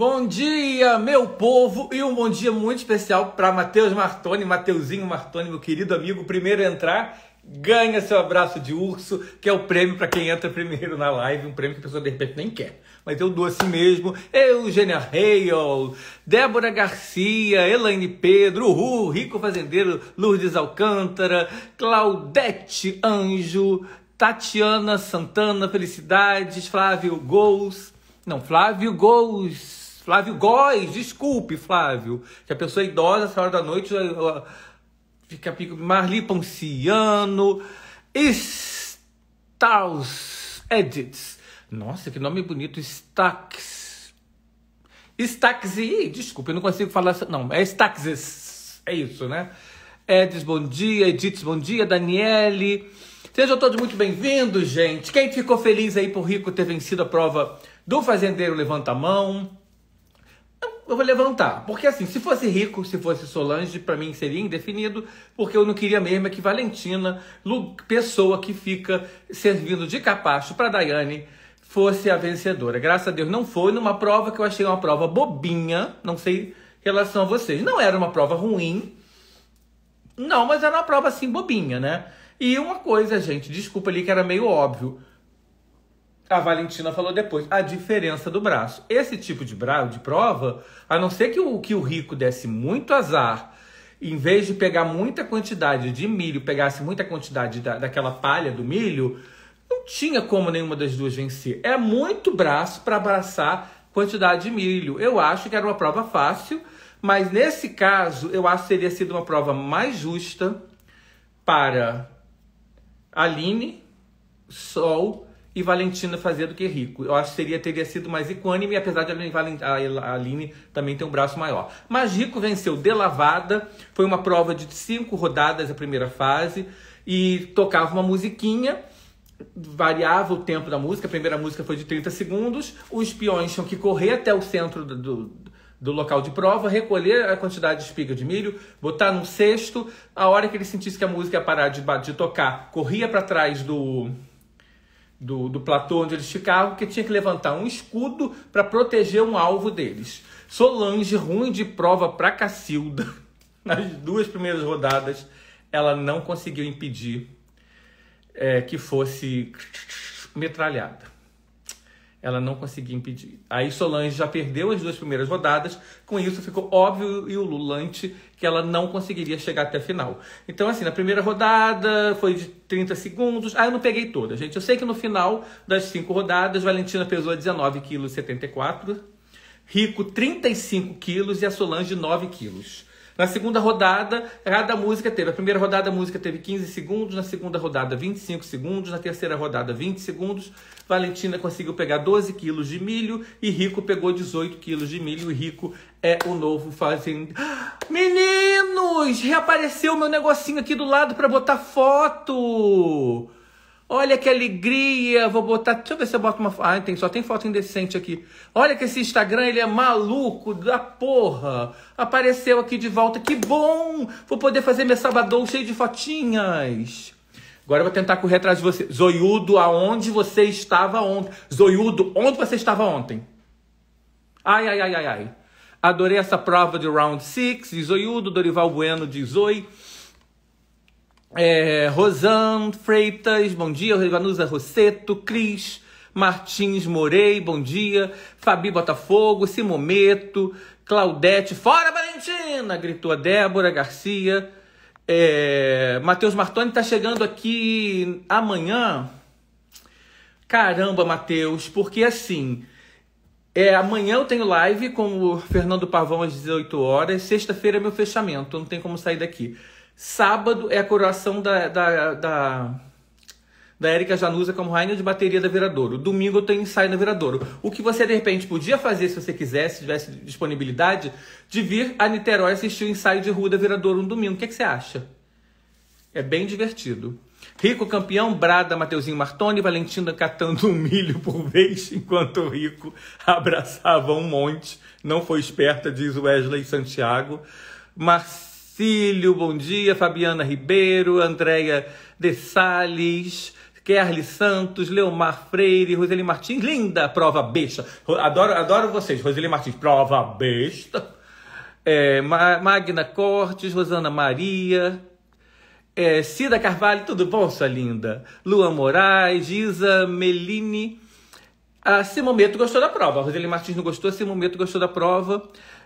Bom dia, meu povo, e um bom dia muito especial para Matheus Martoni, Mateuzinho Martoni, meu querido amigo, primeiro a entrar, ganha seu abraço de urso, que é o prêmio para quem entra primeiro na live, um prêmio que a pessoa de repente nem quer. Mas eu dou assim mesmo. Eugênia Hale, Débora Garcia, Elaine Pedro, Ru, Rico Fazendeiro, Lourdes Alcântara, Claudete Anjo, Tatiana Santana, Felicidades, Flávio Gols. Não, Flávio Gols. Flávio Góes, desculpe, Flávio. Que a pessoa é idosa, essa hora da noite, ela fica Marli Ponciano. Staus Edits. Nossa, que nome bonito, Stax. Staxi, desculpe, eu não consigo falar. Não, é Staxes. É isso, né? Edis, bom dia. Edits, bom dia. Daniele. Sejam todos muito bem-vindos, gente. Quem ficou feliz aí por Rico ter vencido a prova do Fazendeiro, levanta a mão eu vou levantar. Porque assim, se fosse rico, se fosse Solange, para mim seria indefinido, porque eu não queria mesmo é que Valentina, pessoa que fica servindo de capacho para Daiane, fosse a vencedora. Graças a Deus não foi numa prova que eu achei uma prova bobinha, não sei em relação a vocês. Não era uma prova ruim. Não, mas era uma prova assim bobinha, né? E uma coisa, gente, desculpa ali que era meio óbvio. A Valentina falou depois, a diferença do braço. Esse tipo de, braço, de prova, a não ser que o, que o rico desse muito azar, em vez de pegar muita quantidade de milho, pegasse muita quantidade da, daquela palha do milho, não tinha como nenhuma das duas vencer. É muito braço para abraçar quantidade de milho. Eu acho que era uma prova fácil, mas nesse caso, eu acho que teria sido uma prova mais justa para Aline, Sol e Valentina fazia do que Rico. Eu acho que seria, teria sido mais equânime, apesar de a Aline também ter um braço maior. Mas Rico venceu de lavada, foi uma prova de cinco rodadas a primeira fase, e tocava uma musiquinha, variava o tempo da música, a primeira música foi de 30 segundos, os peões tinham que correr até o centro do, do do local de prova, recolher a quantidade de espiga de milho, botar num cesto. A hora que ele sentisse que a música ia parar de, de tocar, corria para trás do, do, do platô onde eles ficavam, que tinha que levantar um escudo para proteger um alvo deles. Solange, ruim de prova para Cacilda, nas duas primeiras rodadas, ela não conseguiu impedir é, que fosse metralhada ela não conseguia impedir. Aí Solange já perdeu as duas primeiras rodadas, com isso ficou óbvio e ululante que ela não conseguiria chegar até a final. Então, assim, na primeira rodada foi de 30 segundos. Ah, eu não peguei toda, gente. Eu sei que no final das cinco rodadas, Valentina pesou 19,74 kg, Rico 35 quilos e a Solange 9 quilos. Na segunda rodada, cada música teve. Na primeira rodada, a música teve 15 segundos. Na segunda rodada, 25 segundos. Na terceira rodada, 20 segundos. Valentina conseguiu pegar 12 quilos de milho. E Rico pegou 18 quilos de milho. E Rico é o novo fazendo. Meninos, reapareceu o meu negocinho aqui do lado para botar foto. Olha que alegria, vou botar. Deixa eu ver se eu boto uma. Ah, tem, só tem foto indecente aqui. Olha que esse Instagram, ele é maluco da porra. Apareceu aqui de volta, que bom! Vou poder fazer meu sabadão cheio de fotinhas. Agora eu vou tentar correr atrás de você. Zoiudo, aonde você estava ontem? Zoiudo, onde você estava ontem? Ai, ai, ai, ai, ai. Adorei essa prova de Round 6. Zoiudo, Dorival Bueno diz Zoi. É, Rosan Freitas, bom dia. Rivanusa Rosseto, Cris Martins Morei, bom dia. Fabi Botafogo, Simometo, Claudete, fora Valentina! Gritou a Débora Garcia. É, Matheus Martoni tá chegando aqui amanhã. Caramba, Matheus, porque assim. É, amanhã eu tenho live com o Fernando Pavão às 18 horas. Sexta-feira é meu fechamento, não tem como sair daqui. Sábado é a coroação da, da, da, da Erika Januza como rainha de bateria da Viradouro. Domingo eu tenho ensaio na Viradouro. O que você, de repente, podia fazer, se você quisesse, se tivesse disponibilidade, de vir a Niterói assistir o ensaio de rua da Viradouro no domingo. O que, é que você acha? É bem divertido. Rico campeão, brada Mateuzinho Martoni, Valentina catando um milho por vez, enquanto o Rico abraçava um monte. Não foi esperta, diz Wesley Santiago. Marcelo Cílio, bom dia. Fabiana Ribeiro, Andréia de Sales, Kerly Santos, Leomar Freire, Roseli Martins. Linda prova besta. Adoro, adoro vocês. Roseli Martins, prova besta. É, Magna Cortes, Rosana Maria, é, Cida Carvalho, tudo bom, sua linda? Lua Moraes, Isa Melini. A ah, Simometo gostou da prova. A Roseli Martins não gostou, a Simometo gostou da prova.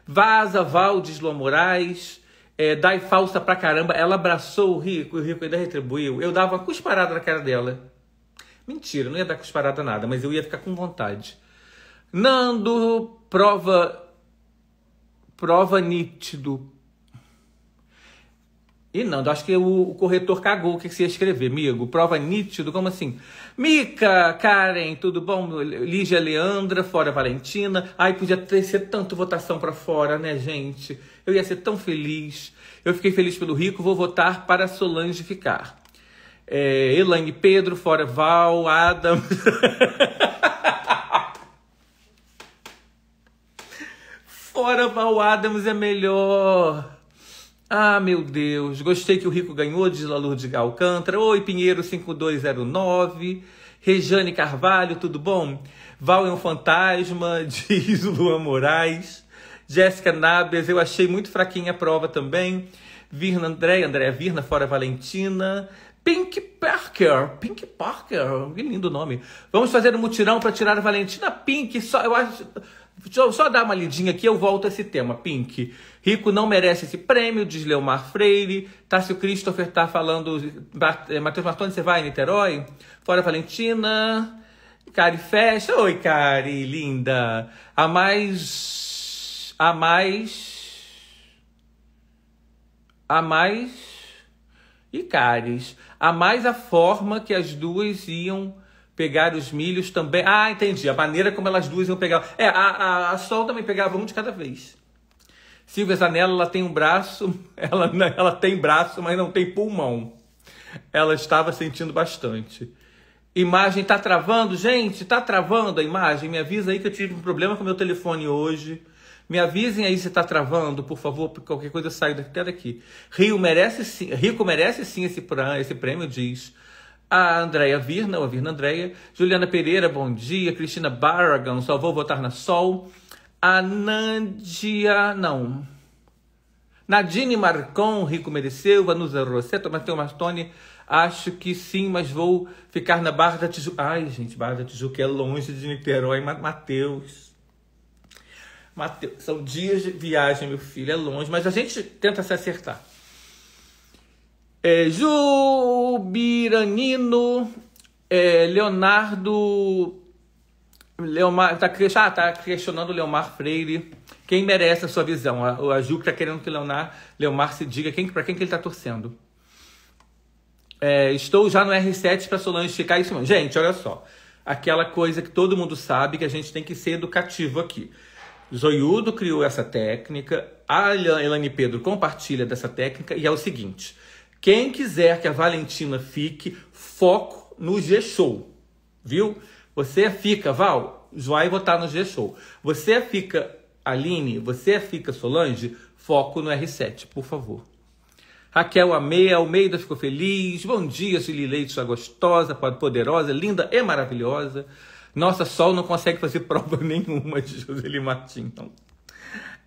Vaza Valdes Lua Moraes é, dai falsa pra caramba, ela abraçou o rico e o rico ainda retribuiu, eu dava uma cusparada na cara dela. Mentira, não ia dar cusparada nada, mas eu ia ficar com vontade. Nando, prova prova nítido e não, acho que o, corretor cagou o que, que você ia escrever, amigo. Prova nítido, como assim? Mica, Karen, tudo bom? Lígia Leandra, fora Valentina. Ai, podia ter ser tanto votação para fora, né, gente? Eu ia ser tão feliz. Eu fiquei feliz pelo Rico, vou votar para Solange ficar. É, Elaine Pedro, fora Val, Adam. fora Val Adams é melhor. Ah, meu Deus, gostei que o Rico ganhou, diz Lalur de Galcantra. Oi, Pinheiro 5209. Rejane Carvalho, tudo bom? Val é um fantasma, diz Luan Moraes. Jéssica Nábias, eu achei muito fraquinha a prova também. Virna André, Andréa Virna, fora Valentina. Pink Parker, Pink Parker, que lindo nome. Vamos fazer um mutirão para tirar a Valentina Pink, só eu acho Deixa eu só dar uma lidinha aqui, eu volto a esse tema. Pink. Rico não merece esse prêmio, diz Leomar Freire. Tássio Christopher tá falando. Eh, Matheus Martoni, você vai em Niterói? Fora Valentina. Cari Festa. Oi, Cari, linda. A mais. A mais. A mais. E Caris. A mais a forma que as duas iam pegar os milhos também. Ah, entendi. A maneira como elas duas iam pegar. É, a, a, a Sol também pegava um de cada vez. Silvia Zanella, ela tem um braço, ela, ela tem braço, mas não tem pulmão. Ela estava sentindo bastante. Imagem tá travando, gente, tá travando a imagem. Me avisa aí que eu tive um problema com meu telefone hoje. Me avisem aí se tá travando, por favor, porque qualquer coisa eu saio até daqui. Rio merece sim, Rico merece sim esse, esse prêmio, diz a Andréia Virna, ou a Virna Andréia, Juliana Pereira, bom dia, Cristina Barragan, só vou votar na Sol, a Nandia, não, Nadine Marcon, Rico mereceu, Vanusa Rosseto, Matheus Mastoni, acho que sim, mas vou ficar na Barra da Tijuca. Ai, gente, Barra da Tijuca é longe de Niterói, Matheus. Mateus, são dias de viagem, meu filho, é longe, mas a gente tenta se acertar. É, Jubiranino é, Leonardo. Leomar, tá, ah, tá questionando Leomar Freire. Quem merece a sua visão? A, a Ju que tá querendo que Leonar, Leomar se diga quem, para quem que ele tá torcendo. É, estou já no R7 para Solange ficar isso mesmo. Gente, olha só. Aquela coisa que todo mundo sabe que a gente tem que ser educativo aqui. Zoiudo criou essa técnica, a Elane Pedro compartilha dessa técnica e é o seguinte: quem quiser que a Valentina fique, foco no G-Show, viu? Você fica, Val, vai votar no G-Show. Você fica, Aline, você fica, Solange, foco no R7, por favor. Raquel Amei, Almeida ficou feliz. Bom dia, Julie Leite, sua gostosa, poderosa, linda e maravilhosa. Nossa, Sol não consegue fazer prova nenhuma de Joseli Martins, então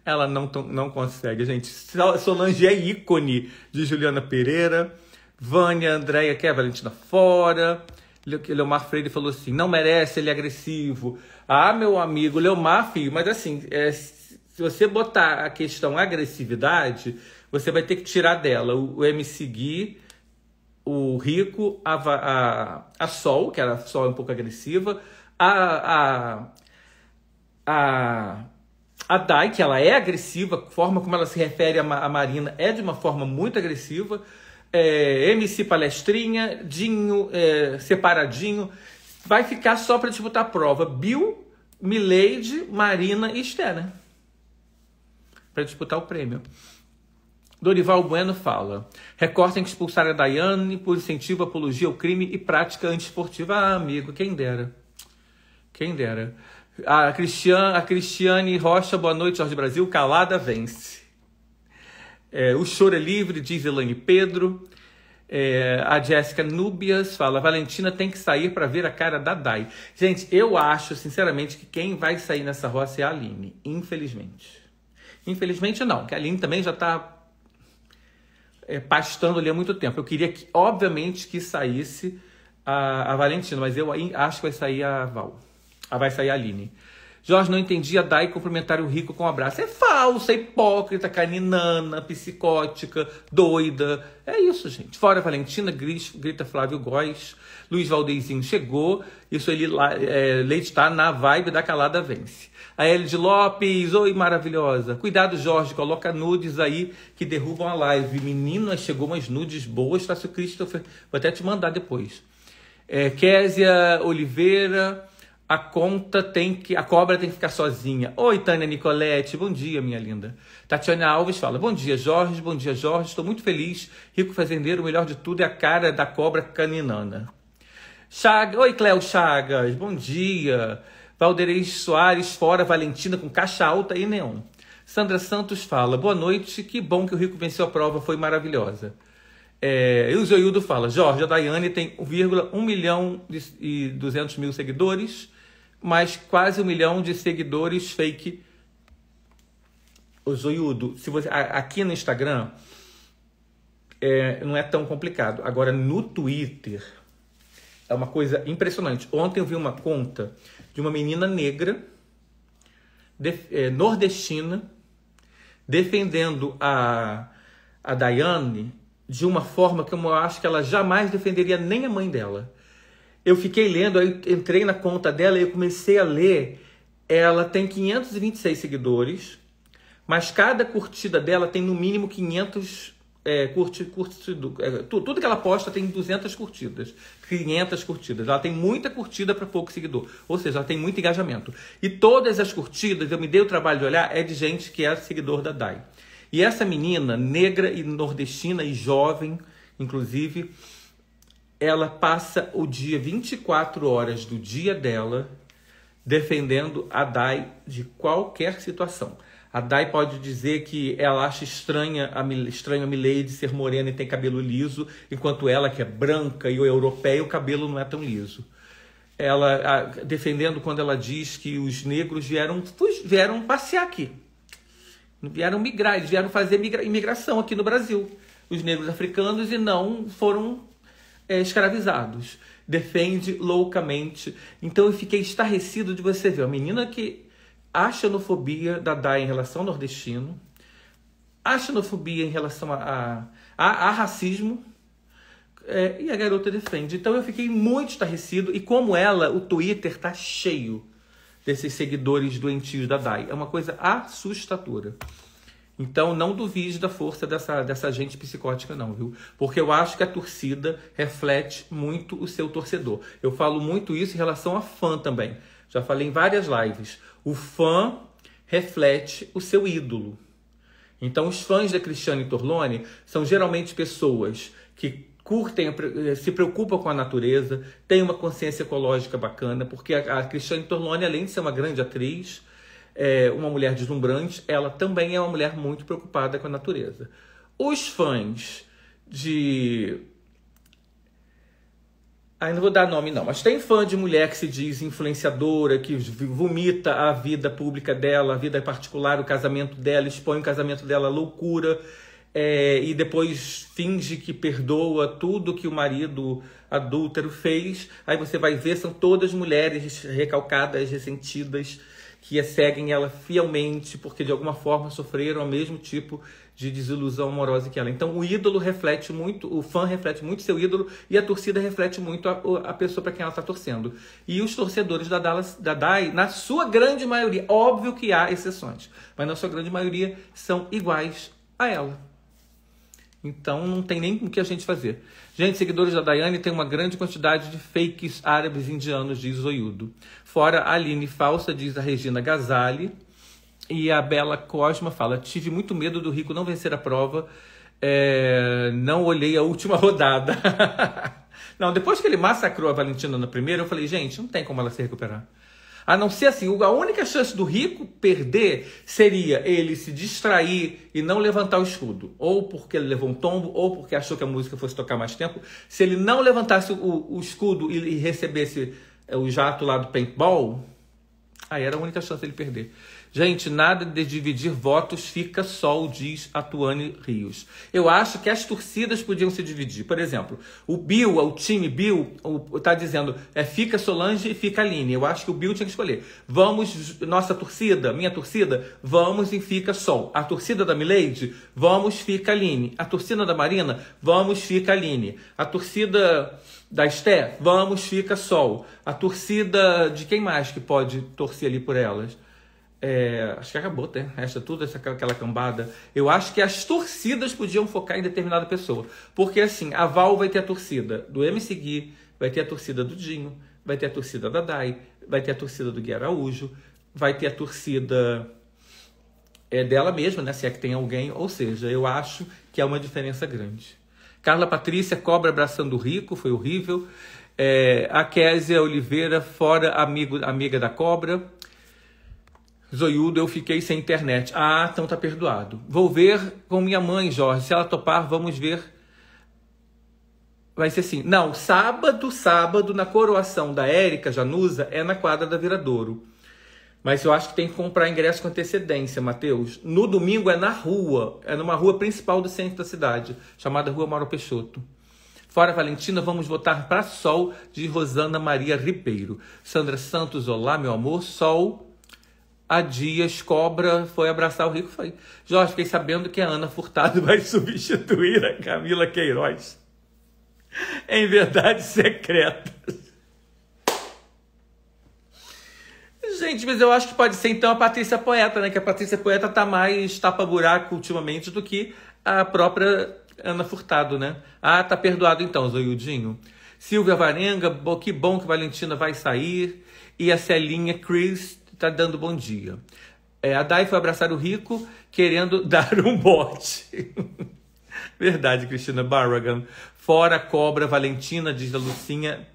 ela não, não consegue, gente. Solange é ícone de Juliana Pereira, Vânia, Andréia, que é a Valentina fora. Leomar Freire falou assim: não merece, ele é agressivo. Ah, meu amigo, Leomar, filho, mas assim, é, se você botar a questão agressividade, você vai ter que tirar dela o, o MC Gui, o Rico, a, a, a Sol, que era Sol é um pouco agressiva, a, a, a a Dai, que ela é agressiva, a forma como ela se refere à Marina é de uma forma muito agressiva. É, MC Palestrinha, Dinho, é, Separadinho, vai ficar só para disputar a prova. Bill, Milady, Marina e Stena. Para disputar o prêmio. Dorival Bueno fala: Record que expulsar a Daiane por incentivo, apologia ao crime e prática antiesportiva. Ah, amigo, quem dera. Quem dera. A, Cristian, a Cristiane Rocha, boa noite, Jorge Brasil. Calada vence. É, o choro é livre, diz Elaine Pedro. É, a Jéssica Núbias fala: Valentina tem que sair para ver a cara da Dai. Gente, eu acho, sinceramente, que quem vai sair nessa roça é a Aline, infelizmente. Infelizmente, não, que a Aline também já está é, pastando ali há muito tempo. Eu queria, que, obviamente, que saísse a, a Valentina, mas eu acho que vai sair a Val. Ah, vai sair a Aline. Jorge não entendia Dai e cumprimentar o rico com um abraço. É falsa, é hipócrita, caninana, psicótica, doida. É isso, gente. Fora Valentina, Gris, grita Flávio Góes. Luiz Valdezinho chegou. Isso ele é, Leite está na vibe da calada vence. A de Lopes, oi maravilhosa. Cuidado, Jorge, coloca nudes aí que derrubam a live. Menino, chegou umas nudes boas, tá? o Christopher, vou até te mandar depois. É, Késia Oliveira a conta tem que. A cobra tem que ficar sozinha. Oi, Tânia Nicolette, bom dia, minha linda. Tatiana Alves fala: Bom dia, Jorge, bom dia, Jorge. Estou muito feliz. Rico Fazendeiro, o melhor de tudo é a cara da cobra caninana. Chaga, oi, Cléo Chagas, bom dia. Valdeirês Soares, fora Valentina com caixa alta e neon. Sandra Santos fala: Boa noite, que bom que o Rico venceu a prova, foi maravilhosa. É, e o Zoiudo fala: Jorge, a Daiane tem 1,1 milhão e 200 mil seguidores mas quase um milhão de seguidores fake. O Zoiudo, se você, aqui no Instagram é, não é tão complicado. Agora no Twitter é uma coisa impressionante. Ontem eu vi uma conta de uma menina negra, de, é, nordestina, defendendo a, a Dayane de uma forma que eu acho que ela jamais defenderia nem a mãe dela. Eu fiquei lendo, aí entrei na conta dela e eu comecei a ler. Ela tem 526 seguidores, mas cada curtida dela tem no mínimo 500 é, é, tudo que ela posta tem 200 curtidas, 500 curtidas. Ela tem muita curtida para pouco seguidor, ou seja, ela tem muito engajamento. E todas as curtidas, eu me dei o trabalho de olhar, é de gente que é seguidor da DAI. E essa menina, negra e nordestina e jovem, inclusive, ela passa o dia 24 horas do dia dela defendendo a Dai de qualquer situação. A Dai pode dizer que ela acha estranha a, estranha Milady ser morena e tem cabelo liso, enquanto ela, que é branca e europeia, o cabelo não é tão liso. Ela a, defendendo quando ela diz que os negros vieram, vieram passear aqui, vieram migrar, vieram fazer migra, imigração aqui no Brasil, os negros africanos, e não foram é, escravizados. Defende loucamente. Então eu fiquei estarrecido de você ver. A menina que a xenofobia da Dai em relação ao nordestino, a xenofobia em relação a, a, a, a racismo. É, e a garota defende. Então eu fiquei muito estarrecido. E como ela, o Twitter tá cheio desses seguidores doentios da Dai. É uma coisa assustadora. Então não duvide da força dessa, dessa gente psicótica, não, viu? Porque eu acho que a torcida reflete muito o seu torcedor. Eu falo muito isso em relação a fã também. Já falei em várias lives. O fã reflete o seu ídolo. Então os fãs da Cristiane Torlone são geralmente pessoas que curtem, se preocupam com a natureza, têm uma consciência ecológica bacana, porque a, a Cristiane Torlone, além de ser uma grande atriz, é, uma mulher deslumbrante, ela também é uma mulher muito preocupada com a natureza. Os fãs de. Ainda vou dar nome, não, mas tem fã de mulher que se diz influenciadora, que vomita a vida pública dela, a vida particular, o casamento dela, expõe o casamento dela à loucura. É, e depois finge que perdoa tudo que o marido adúltero fez. Aí você vai ver, são todas mulheres recalcadas, ressentidas, que seguem ela fielmente porque de alguma forma sofreram o mesmo tipo de desilusão amorosa que ela. Então o ídolo reflete muito, o fã reflete muito seu ídolo e a torcida reflete muito a, a pessoa para quem ela está torcendo. E os torcedores da Dallas, da Dai, na sua grande maioria, óbvio que há exceções, mas na sua grande maioria são iguais a ela. Então não tem nem o que a gente fazer. Gente, seguidores da Dayane tem uma grande quantidade de fakes árabes indianos, diz Zoiudo. Fora a Aline falsa, diz a Regina Gazali. E a Bela Cosma fala: Tive muito medo do Rico não vencer a prova. É, não olhei a última rodada. não, depois que ele massacrou a Valentina na primeira, eu falei: gente, não tem como ela se recuperar. A não ser assim, a única chance do rico perder seria ele se distrair e não levantar o escudo. Ou porque ele levou um tombo, ou porque achou que a música fosse tocar mais tempo. Se ele não levantasse o, o escudo e, e recebesse eh, o jato lá do paintball, aí era a única chance dele perder. Gente, nada de dividir votos fica sol, diz Atuane Rios. Eu acho que as torcidas podiam se dividir. Por exemplo, o Bill, o time Bill, está dizendo é, fica Solange e fica Aline. Eu acho que o Bill tinha que escolher. Vamos, nossa torcida, minha torcida, vamos e fica sol. A torcida da Milady, vamos, fica Aline. A torcida da Marina, vamos, fica Aline. A torcida da Esté, vamos, fica sol. A torcida de quem mais que pode torcer ali por elas? É, acho que acabou, até. Essa tudo, essa, aquela cambada. Eu acho que as torcidas podiam focar em determinada pessoa. Porque assim, a Val vai ter a torcida do MC Gui, vai ter a torcida do Dinho, vai ter a torcida da Dai, vai ter a torcida do Gui Araújo, vai ter a torcida é, dela mesma, né? Se é que tem alguém. Ou seja, eu acho que é uma diferença grande. Carla Patrícia, cobra abraçando o rico, foi horrível. É, a Késia Oliveira, fora amigo, amiga da cobra. Zoiudo, eu fiquei sem internet. Ah, então tá perdoado. Vou ver com minha mãe, Jorge. Se ela topar, vamos ver. Vai ser assim. Não, sábado, sábado, na coroação da Érica Janusa, é na quadra da Viradouro. Mas eu acho que tem que comprar ingresso com antecedência, Matheus. No domingo é na rua, é numa rua principal do centro da cidade, chamada Rua Mauro Peixoto. Fora Valentina, vamos votar para Sol de Rosana Maria Ribeiro. Sandra Santos, olá, meu amor. Sol a dias, Cobra foi abraçar o Rico e falei, Jorge, fiquei sabendo que a Ana Furtado vai substituir a Camila Queiroz em Verdades Secretas. Gente, mas eu acho que pode ser então a Patrícia Poeta, né? Que a Patrícia Poeta tá mais tapa-buraco ultimamente do que a própria Ana Furtado, né? Ah, tá perdoado então, Zoiudinho. Silvia Varenga, que bom que Valentina vai sair. E a Celinha Chris está dando bom dia. É, a Dai foi abraçar o rico querendo dar um bote. Verdade, Cristina Barragan. Fora cobra Valentina, diz a Lucinha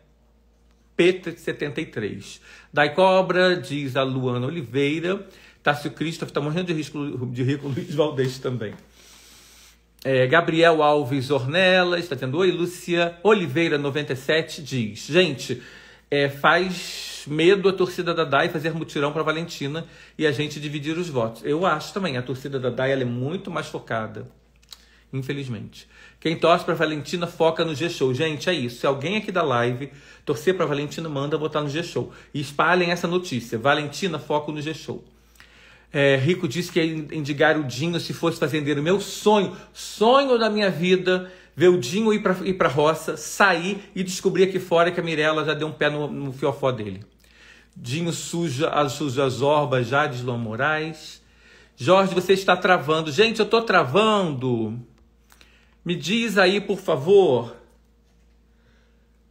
P73. Dai cobra, diz a Luana Oliveira. Tácio Christoph está morrendo de, risco, de rico, Luiz Valdez também. É, Gabriel Alves Ornella está tendo oi. Lúcia Oliveira, 97, diz: Gente, é, faz medo a torcida da DAI fazer mutirão para Valentina e a gente dividir os votos. Eu acho também, a torcida da DAI é muito mais focada, infelizmente. Quem torce para Valentina foca no G-Show. Gente, é isso. Se alguém aqui da live torcer para Valentina, manda botar no G-Show. E espalhem essa notícia. Valentina foca no G-Show. É, Rico disse que ia indigar o Dinho se fosse fazendeiro. Meu sonho, sonho da minha vida ver o Dinho ir para ir pra roça, sair e descobrir aqui fora que a Mirella já deu um pé no, no fiofó dele. Dinho suja, suja as orbas já de Moraes. Jorge, você está travando. Gente, eu estou travando. Me diz aí, por favor.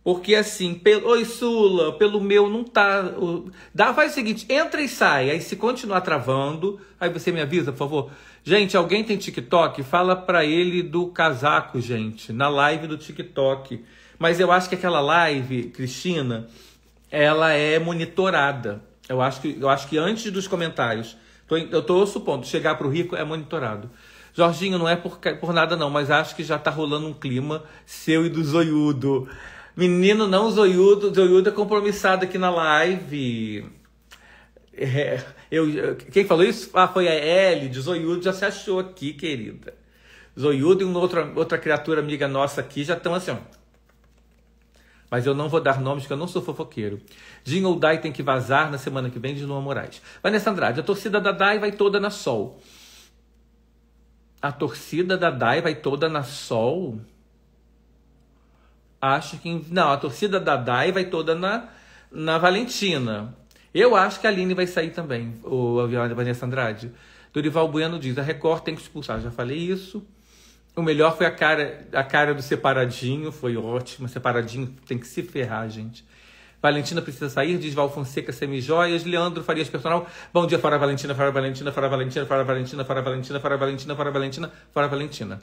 Porque assim, pelo, oi Sula, pelo meu não tá. O, dá, faz o seguinte, entra e sai. Aí se continuar travando, aí você me avisa, por favor. Gente, alguém tem TikTok? Fala pra ele do casaco, gente, na live do TikTok. Mas eu acho que aquela live, Cristina, ela é monitorada. Eu acho que, eu acho que antes dos comentários. Tô, eu tô supondo, chegar pro rico é monitorado. Jorginho, não é por, por nada não, mas acho que já tá rolando um clima seu e do zoiudo. Menino, não, Zoiudo. Zoiudo é compromissado aqui na live. É, eu, quem falou isso? Ah, foi a L. de Zoiudo. Já se achou aqui, querida. Zoiudo e uma outra, outra criatura amiga nossa aqui já estão assim, ó. Mas eu não vou dar nomes, porque eu não sou fofoqueiro. Jim ou Dai tem que vazar na semana que vem de Lua Moraes. Vanessa Andrade, a torcida da Dai vai toda na Sol. A torcida da Dai vai toda na Sol? acho que. Não, a torcida da Dai vai toda na, na Valentina. Eu acho que a Aline vai sair também, o da Vanessa Andrade. Dorival Bueno diz: a Record tem que expulsar. Já falei isso. O melhor foi a cara, a cara do separadinho, foi ótimo. Separadinho tem que se ferrar, gente. Valentina precisa sair, diz Val Fonseca semijoias. Leandro Farias Personal. Bom dia, fora Valentina, fora Valentina, fora Valentina, fora Valentina, fora Valentina, fora Valentina, fora Valentina, fora Valentina, fora Valentina.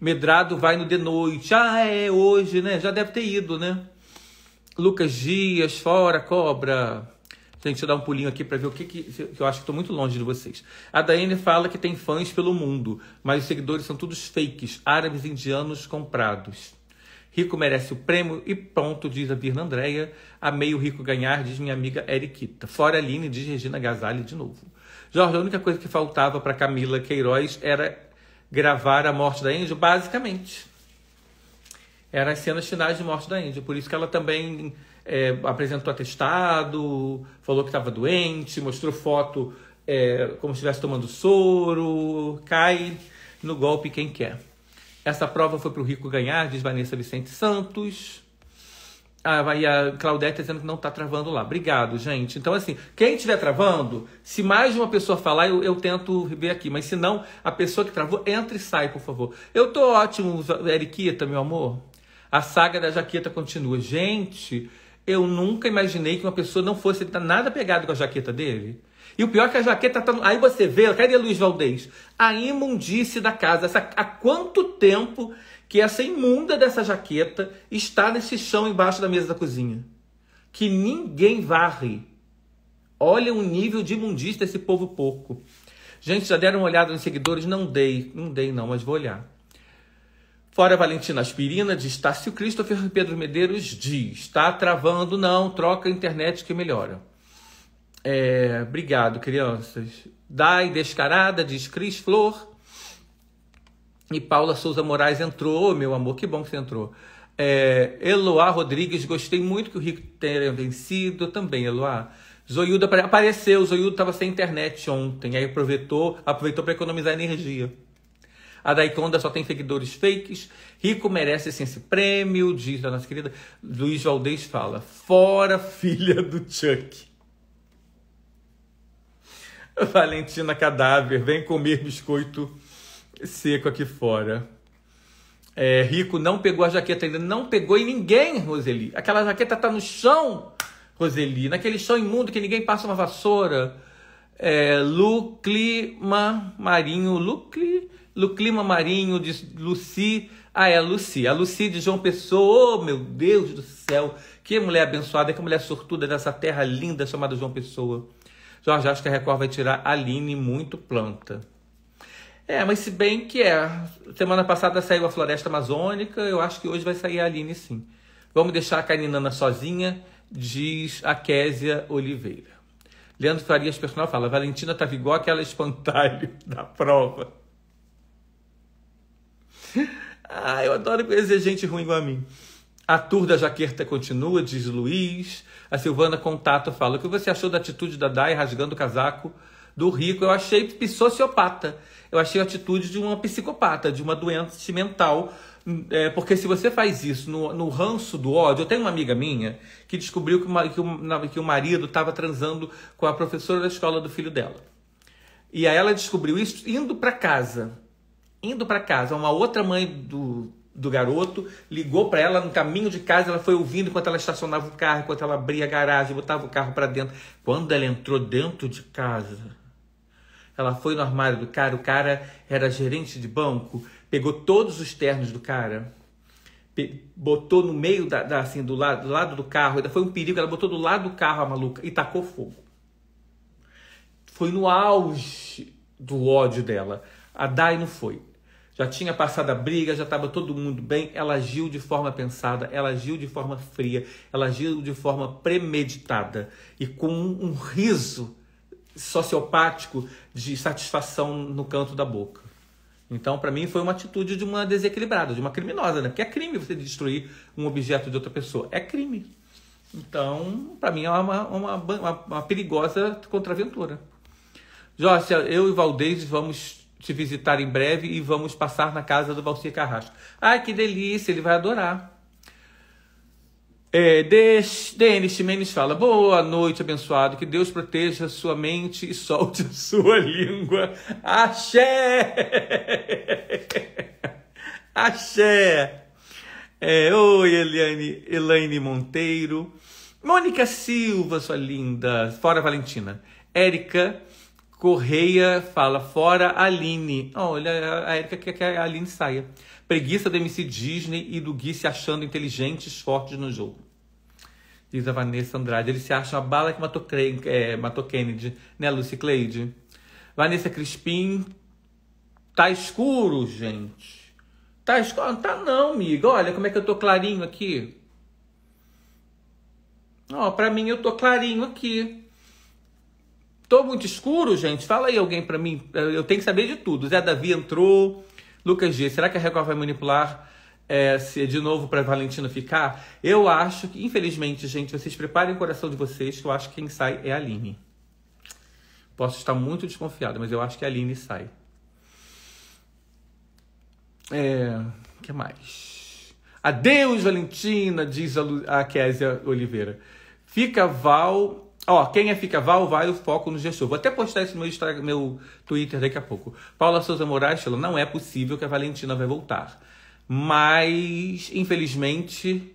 Medrado vai no de noite. Ah, é hoje, né? Já deve ter ido, né? Lucas Dias, fora, cobra. Gente, deixa eu dar um pulinho aqui para ver o que, que eu acho que estou muito longe de vocês. A Daiane fala que tem fãs pelo mundo, mas os seguidores são todos fakes, árabes indianos comprados. Rico merece o prêmio e pronto, diz a Birna Andréia. Amei o Rico ganhar, diz minha amiga Eriquita. Fora a Aline, diz Regina Gazali de novo. Jorge, a única coisa que faltava para Camila Queiroz era gravar a morte da Índio, basicamente. Eram as cenas finais de morte da Índio. Por isso que ela também é, apresentou atestado, falou que estava doente, mostrou foto é, como se estivesse tomando soro, cai no golpe quem quer. Essa prova foi para o Rico ganhar, diz Vanessa Vicente Santos. Ah, e a Claudete tá dizendo que não tá travando lá. Obrigado, gente. Então, assim, quem estiver travando, se mais de uma pessoa falar, eu, eu, tento ver aqui. Mas se não, a pessoa que travou, entra e sai, por favor. Eu tô ótimo, Eriquita, meu amor. A saga da jaqueta continua. Gente, eu nunca imaginei que uma pessoa não fosse tá nada pegado com a jaqueta dele. E o pior é que a jaqueta tá. Aí você vê, cadê Luiz Valdez? A imundice da casa. Essa... Há quanto tempo que essa imunda dessa jaqueta está nesse chão embaixo da mesa da cozinha. Que ninguém varre. Olha o nível de imundista desse povo porco. Gente, já deram uma olhada nos seguidores? Não dei, não dei não, mas vou olhar. Fora Valentina Aspirina, de Estácio Christopher Pedro Medeiros diz: está travando, não, troca a internet que melhora. É, obrigado, crianças. Dai Descarada, diz Cris Flor. E Paula Souza Moraes entrou, meu amor, que bom que você entrou. É, Eloá Rodrigues, gostei muito que o Rico tenha vencido também, Eloá. Zoiuda apareceu, Zoiuda estava sem internet ontem, aí aproveitou, aproveitou para economizar energia. A Daiconda só tem seguidores fakes. Rico merece sim, esse prêmio, diz a nossa querida Luiz Valdez fala. Fora filha do Chuck. Valentina Cadáver, vem comer biscoito seco aqui fora. É, Rico não pegou a jaqueta ainda. Não pegou em ninguém, Roseli. Aquela jaqueta tá no chão, Roseli. Naquele chão imundo que ninguém passa uma vassoura. É, Luclima Marinho. Lucli, Luclima Marinho de Luci. Ah, é a Luci. A Luci de João Pessoa. Oh, meu Deus do céu. Que mulher abençoada. Que mulher sortuda dessa terra linda chamada João Pessoa. Jorge, acho que a Record vai tirar a Aline muito planta. É, mas se bem que é. Semana passada saiu a Floresta Amazônica, eu acho que hoje vai sair a Aline sim. Vamos deixar a Caninana sozinha, diz a Késia Oliveira. Leandro Farias Personal fala, Valentina tava igual aquela espantalho da prova. ah, eu adoro conhecer gente ruim igual a mim. A tour da jaqueta continua, diz Luiz. A Silvana Contato fala, o que você achou da atitude da Dai rasgando o casaco do Rico? Eu achei psicopata eu achei a atitude de uma psicopata, de uma doente mental. É, porque se você faz isso no, no ranço do ódio, eu tenho uma amiga minha que descobriu que, uma, que, o, que o marido estava transando com a professora da escola do filho dela. E aí ela descobriu isso indo para casa. Indo para casa, uma outra mãe do, do garoto ligou para ela no caminho de casa, ela foi ouvindo enquanto ela estacionava o carro, enquanto ela abria a garagem, botava o carro para dentro. Quando ela entrou dentro de casa, ela foi no armário do cara, o cara era gerente de banco, pegou todos os ternos do cara, botou no meio da, da assim do lado, do lado do carro, ainda foi um perigo, ela botou do lado do carro a maluca e tacou fogo. Foi no auge do ódio dela. A Dai não foi. Já tinha passado a briga, já estava todo mundo bem. Ela agiu de forma pensada, ela agiu de forma fria, ela agiu de forma premeditada e com um, um riso sociopático de satisfação no canto da boca. Então, para mim, foi uma atitude de uma desequilibrada, de uma criminosa, né? Porque é crime você destruir um objeto de outra pessoa. É crime. Então, para mim, é uma, uma, uma, uma perigosa contraventura. Jócia, eu e Valdez vamos te visitar em breve e vamos passar na casa do Valcir Carrasco. Ai, que delícia, ele vai adorar. É, Denis Ximenes fala: Boa noite, abençoado. Que Deus proteja sua mente e solte a sua língua. Axé! Axé! É, oi, Eliane, Elaine Monteiro. Mônica Silva, sua linda. Fora Valentina. Érica Correia fala: Fora Aline. Olha, a Érica quer que a Aline saia. Preguiça do MC Disney e do Gui se achando inteligentes, fortes no jogo. Diz a Vanessa Andrade. Ele se acha a bala que matou, Craig, é, matou Kennedy, né, Lucy Cleide? Vanessa Crispim. Tá escuro, gente. Tá escuro? Ah, tá não, amiga. Olha como é que eu tô clarinho aqui. Ó, pra mim eu tô clarinho aqui. Tô muito escuro, gente? Fala aí alguém pra mim. Eu tenho que saber de tudo. Zé Davi entrou. Lucas Dias, será que a Record vai manipular é, se é de novo para Valentino ficar? Eu acho que, infelizmente, gente, vocês preparem o coração de vocês, que eu acho que quem sai é a Aline. Posso estar muito desconfiada, mas eu acho que a Aline sai. É. que mais? Adeus, Valentina, diz a, Lu, a Késia Oliveira. Fica Val Ó, quem é fica Val, vai o foco no gestor. Vou até postar isso no meu, meu Twitter daqui a pouco. Paula Souza Moraes falou, não é possível que a Valentina vai voltar. Mas, infelizmente,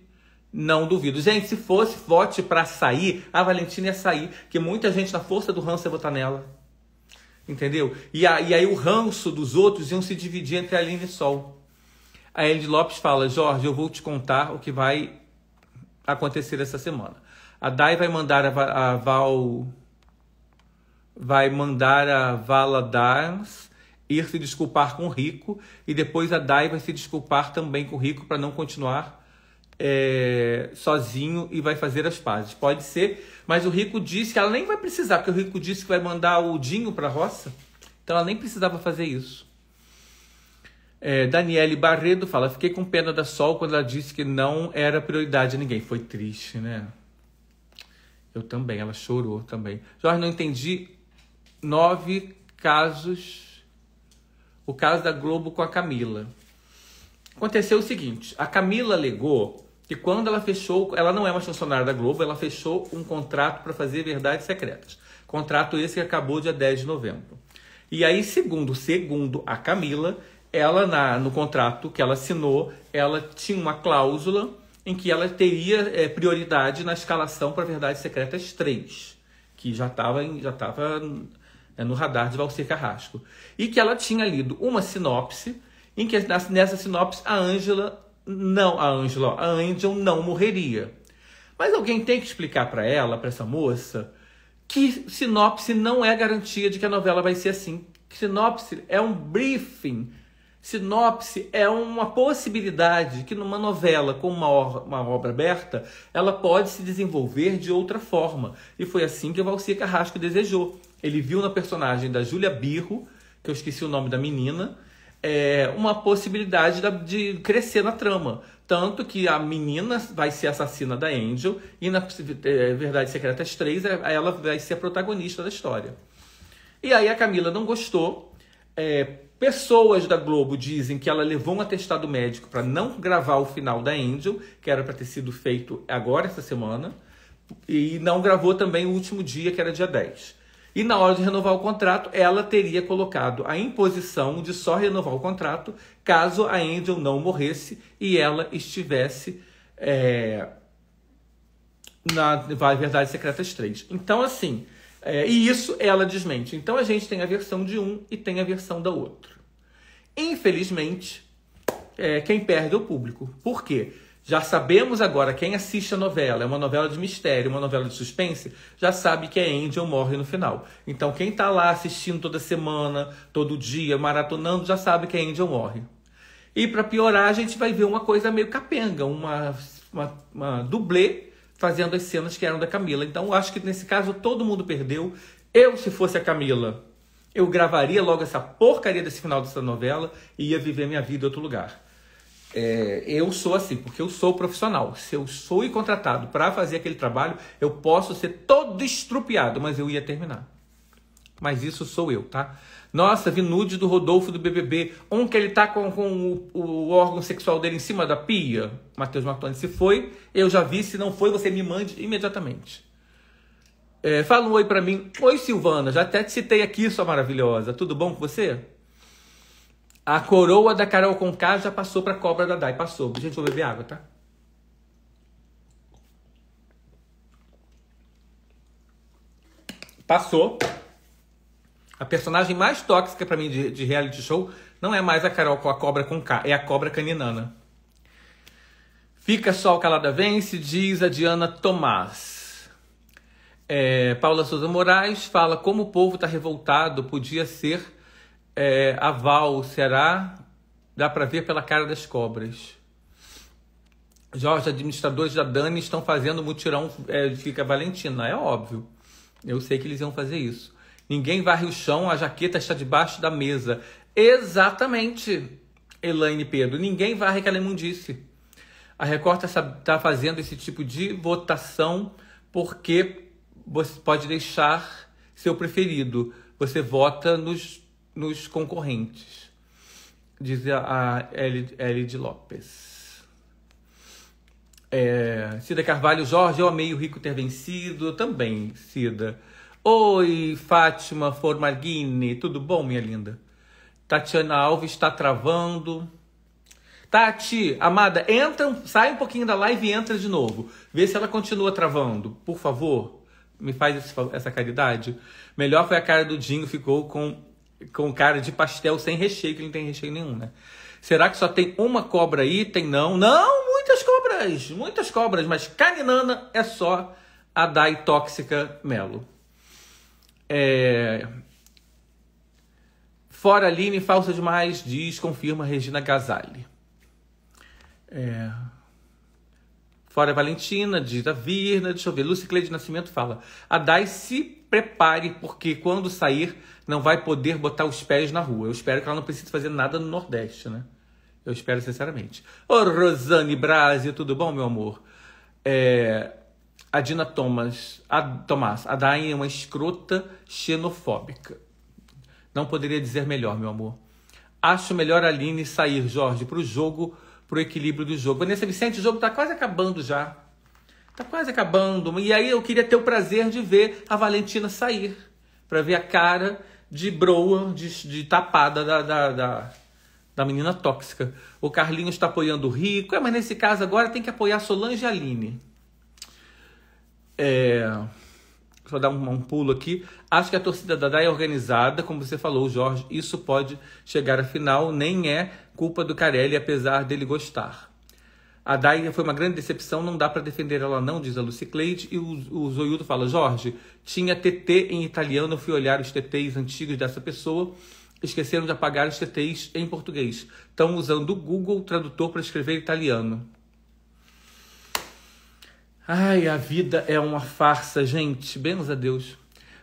não duvido. Gente, se fosse vote para sair, a Valentina ia sair. Que muita gente, na força do ranço, ia votar nela. Entendeu? E, a, e aí o ranço dos outros iam se dividir entre a Aline e Sol. A Ed Lopes fala, Jorge, eu vou te contar o que vai acontecer essa semana. A Dai vai mandar a, a Val. Vai mandar a Valadars ir se desculpar com o Rico. E depois a Dai vai se desculpar também com o Rico para não continuar é, sozinho e vai fazer as pazes. Pode ser, mas o Rico disse que ela nem vai precisar, porque o Rico disse que vai mandar o Dinho para a roça. Então ela nem precisava fazer isso. É, Daniele Barredo fala: Fiquei com pena da Sol quando ela disse que não era prioridade a ninguém. Foi triste, né? Eu também, ela chorou também. Jorge, não entendi. Nove casos. O caso da Globo com a Camila. Aconteceu o seguinte: a Camila alegou que quando ela fechou, ela não é uma funcionária da Globo, ela fechou um contrato para fazer verdades secretas. Contrato esse que acabou dia 10 de novembro. E aí, segundo, segundo a Camila, ela na, no contrato que ela assinou, ela tinha uma cláusula em que ela teria é, prioridade na escalação para Verdades Secretas 3, que já estava já tava, é, no radar de Valcir Carrasco. E que ela tinha lido uma sinopse, em que nessa sinopse a Ângela não, a Ângela, a Angel não morreria. Mas alguém tem que explicar para ela, para essa moça, que sinopse não é garantia de que a novela vai ser assim. sinopse é um briefing Sinopse é uma possibilidade que numa novela com uma, uma, obra aberta, ela pode se desenvolver de outra forma. E foi assim que Valci Carrasco desejou. Ele viu na personagem da Júlia Birro, que eu esqueci o nome da menina, é, uma possibilidade de crescer na trama. Tanto que a menina vai ser assassina da Angel e na é, Verdade Secretas 3 é, ela vai ser a protagonista da história. E aí a Camila não gostou, é, Pessoas da Globo dizem que ela levou um atestado médico para não gravar o final da Angel, que era para ter sido feito agora essa semana, e não gravou também o último dia, que era dia 10. E na hora de renovar o contrato, ela teria colocado a imposição de só renovar o contrato caso a Angel não morresse e ela estivesse é, na Verdades Secretas 3. Então, assim, é, e isso ela desmente. Então a gente tem a versão de um e tem a versão da outra. Infelizmente, é, quem perde é o público. Por quê? Já sabemos agora, quem assiste a novela, é uma novela de mistério, uma novela de suspense, já sabe que a é Angel morre no final. Então quem está lá assistindo toda semana, todo dia, maratonando, já sabe que a é Angel morre. E para piorar, a gente vai ver uma coisa meio capenga, uma, uma, uma dublê fazendo as cenas que eram da Camila. Então, eu acho que nesse caso todo mundo perdeu. Eu, se fosse a Camila, eu gravaria logo essa porcaria desse final dessa novela e ia viver minha vida em outro lugar. É, eu sou assim, porque eu sou profissional. Se eu sou contratado para fazer aquele trabalho, eu posso ser todo estrupiado, mas eu ia terminar. Mas isso sou eu, tá? Nossa, vi nude do Rodolfo do BBB. Um que ele tá com, com o, o, órgão sexual dele em cima da pia. Matheus Martoni, se foi, eu já vi. Se não foi, você me mande imediatamente. É, fala um oi pra mim. Oi, Silvana, já até te citei aqui, sua maravilhosa. Tudo bom com você? A coroa da Carol Conká já passou pra cobra da Dai. Passou. Gente, vou beber água, tá? Passou. A personagem mais tóxica para mim de, de, reality show não é mais a Carol com a cobra com K, é a cobra caninana. Fica só o Calada Vence, diz a Diana Tomás. É, Paula Souza Moraes fala como o povo está revoltado, podia ser é, a Val, será? Dá para ver pela cara das cobras. Jorge, administradores da Dani estão fazendo mutirão, é, fica Valentina, é óbvio. Eu sei que eles iam fazer isso. Ninguém varre o chão, a jaqueta está debaixo da mesa. Exatamente, Elaine Pedro. Ninguém varre aquela imundice. A Record está tá fazendo esse tipo de votação porque você pode deixar seu preferido. Você vota nos, nos concorrentes, diz a Elid Lopes. É, Cida Carvalho, Jorge, eu amei o Rico ter vencido. também, Cida. Oi, Fátima Formaghini, tudo bom, minha linda? Tatiana Alves está travando. Tati, amada, entra, sai um pouquinho da live e entra de novo. Vê se ela continua travando, por favor. Me faz esse, essa caridade. Melhor foi a cara do Dinho, ficou com, com cara de pastel sem recheio, que ele não tem recheio nenhum, né? Será que só tem uma cobra aí? Tem não? Não, muitas cobras, muitas cobras, mas caninana é só a Dai Tóxica Melo. É... Fora Aline, falsa demais, diz, confirma Regina Gazali. É... Fora Valentina, diz Davi, Virna, deixa eu ver. Lúcia Cleide Nascimento fala: A Dai se prepare, porque quando sair não vai poder botar os pés na rua. Eu espero que ela não precise fazer nada no Nordeste, né? Eu espero sinceramente. Ô Rosane Brasi, tudo bom, meu amor? É a Dina Thomas, a, Tomás, a Dain é uma escrota xenofóbica. Não poderia dizer melhor, meu amor. Acho melhor a Aline sair, Jorge, para o jogo, para o equilíbrio do jogo. Vanessa Vicente, o jogo está quase acabando já. Está quase acabando. E aí eu queria ter o prazer de ver a Valentina sair. Para ver a cara de broa, de, de tapada da, da, da, da menina tóxica. O Carlinhos está apoiando o Rico. É, mas nesse caso agora tem que apoiar Solange e Aline. É... Só dar um, um, pulo aqui. Acho que a torcida da DAI é organizada, como você falou, Jorge. Isso pode chegar à final, nem é culpa do Carelli, apesar dele gostar. A DAI foi uma grande decepção, não dá para defender ela não, diz a Lucy Cleide. E o, o Zoiudo fala, Jorge, tinha TT em italiano, eu fui olhar os TTs antigos dessa pessoa, esqueceram de apagar os TTs em português. Estão usando o Google Tradutor para escrever italiano. Ai, a vida é uma farsa, gente. Benos a Deus.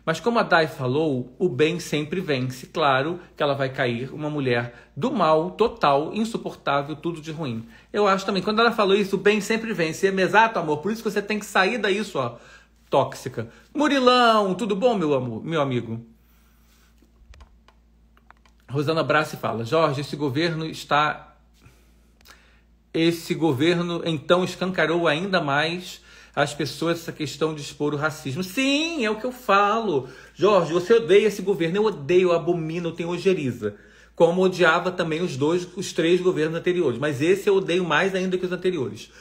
Mas como a Dai falou, o bem sempre vence. Claro que ela vai cair uma mulher do mal, total, insuportável, tudo de ruim. Eu acho também, quando ela falou isso, o bem sempre vence. É exato, amor. Por isso que você tem que sair daí, ó, tóxica. Murilão, tudo bom, meu amor, meu amigo? Rosana abraça e fala: Jorge, esse governo está. Esse governo então escancarou ainda mais as pessoas essa questão de expor o racismo. Sim, é o que eu falo. Jorge, você odeia esse governo. Eu odeio, abomino, tem tenho ojeriza. Como odiava também os dois, os três governos anteriores. Mas esse eu odeio mais ainda que os anteriores.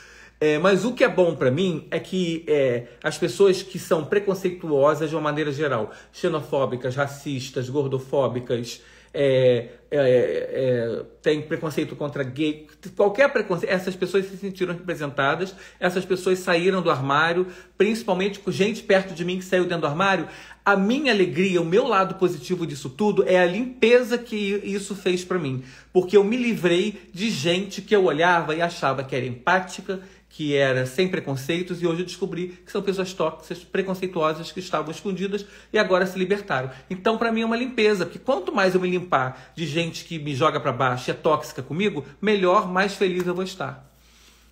É, mas o que é bom para mim é que é, as pessoas que são preconceituosas de uma maneira geral, xenofóbicas, racistas, gordofóbicas, é, é, é, tem preconceito contra gay, qualquer preconceito, essas pessoas se sentiram representadas, essas pessoas saíram do armário, principalmente com gente perto de mim que saiu dentro do armário. A minha alegria, o meu lado positivo disso tudo é a limpeza que isso fez para mim, porque eu me livrei de gente que eu olhava e achava que era empática, que era sem preconceitos e hoje eu descobri que são pessoas tóxicas, preconceituosas que estavam escondidas e agora se libertaram. Então, para mim é uma limpeza, porque quanto mais eu me limpar de gente que me joga para baixo e é tóxica comigo, melhor, mais feliz eu vou estar.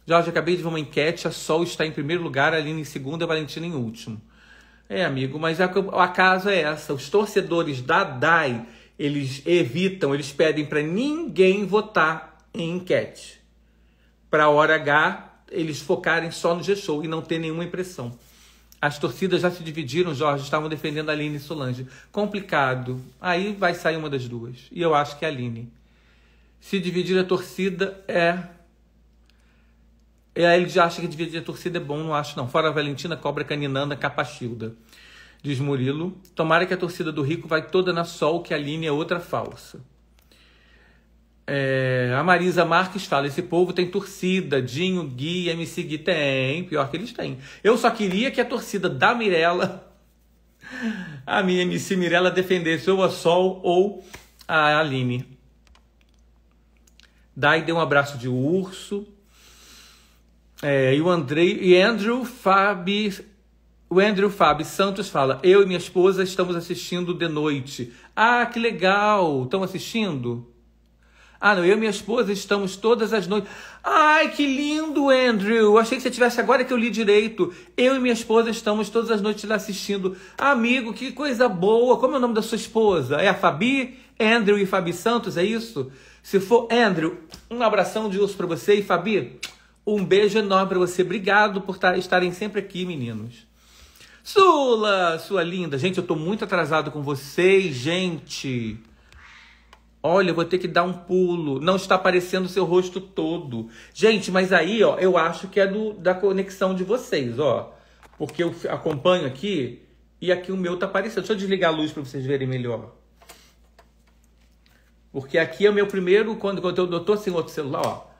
Jorge, acabei de ver uma enquete, a Sol está em primeiro lugar, a Aline em segundo, a Valentina em último. É, amigo, mas a, a casa é essa. Os torcedores da DAI, eles evitam, eles pedem para ninguém votar em enquete. Para a hora H, eles focarem só no G-Show e não ter nenhuma impressão. As torcidas já se dividiram, Jorge, estavam defendendo a Aline e Solange. Complicado. Aí vai sair uma das duas. E eu acho que é a Aline. Se dividir a torcida é. E é, aí ele já acha que dividir a torcida é bom, não acho não. Fora a Valentina, cobra caninana, capachilda. Diz Murilo. Tomara que a torcida do Rico vai toda na sol, que a Aline é outra falsa. É, a Marisa Marques fala: esse povo tem torcida, Dinho, Gui, MC Gui tem, pior que eles têm. Eu só queria que a torcida da Mirella, a minha MC Mirella, defendesse ou a Sol ou a Aline. Dai deu um abraço de urso. É, e o Andrei, e Andrew Fabi, o Andrew Fábio Santos fala: Eu e minha esposa estamos assistindo de noite. Ah, que legal! Estão assistindo? Ah, não, eu e minha esposa estamos todas as noites. Ai, que lindo, Andrew! Achei que você tivesse agora que eu li direito. Eu e minha esposa estamos todas as noites lá assistindo. Amigo, que coisa boa! Como é o nome da sua esposa? É a Fabi? Andrew e Fabi Santos, é isso? Se for Andrew, um abração de urso para você e Fabi, um beijo enorme para você. Obrigado por tá, estarem sempre aqui, meninos. Sula, sua linda. Gente, eu tô muito atrasado com vocês, gente. Olha, eu vou ter que dar um pulo. Não está aparecendo o seu rosto todo. Gente, mas aí, ó, eu acho que é do, da conexão de vocês, ó. Porque eu acompanho aqui e aqui o meu tá aparecendo. Deixa eu desligar a luz para vocês verem melhor. Porque aqui é o meu primeiro, quando, quando eu tô sem outro celular, ó.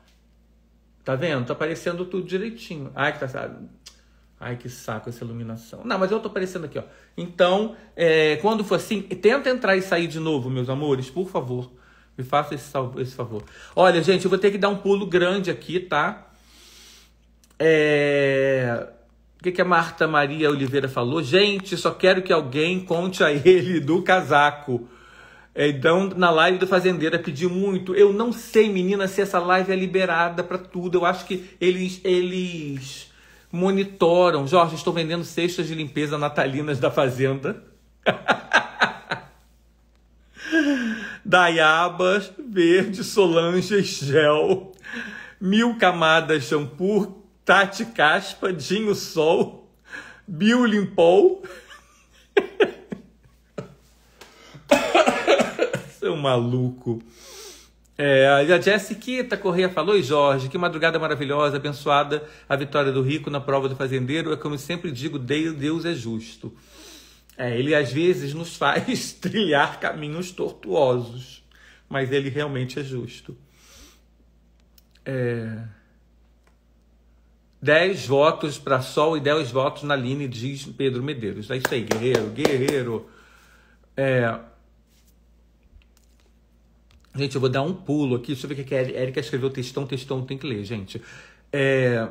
Tá vendo? Tá aparecendo tudo direitinho. Ai, que tá, sabe? Ai, que saco essa iluminação. Não, mas eu tô aparecendo aqui, ó. Então, é, quando for assim, tenta entrar e sair de novo, meus amores, por favor. Me faça esse, esse favor. Olha, gente, eu vou ter que dar um pulo grande aqui, tá? É... O que, que a Marta Maria Oliveira falou? Gente, só quero que alguém conte a ele do casaco. É, então, na live do Fazendeira é pediu muito. Eu não sei, menina, se essa live é liberada para tudo. Eu acho que eles. eles monitoram. Jorge, estou vendendo cestas de limpeza natalinas da fazenda. Daiabas, verde, solange, gel, mil camadas shampoo, Tati Caspa, Dinho Sol, Bio Limpol. Seu maluco. É, a Jessiquita Correia falou, e Jorge, que madrugada maravilhosa, abençoada a vitória do rico na prova do fazendeiro. É como sempre digo, Deus é justo. É, ele às vezes nos faz trilhar caminhos tortuosos, mas ele realmente é justo. É... Dez votos para Sol e dez votos na Line, diz Pedro Medeiros. É isso aí, guerreiro, guerreiro. É, Gente, eu vou dar um pulo aqui. Deixa eu ver o que é. Érica escreveu textão, textão, tem que ler, gente. É,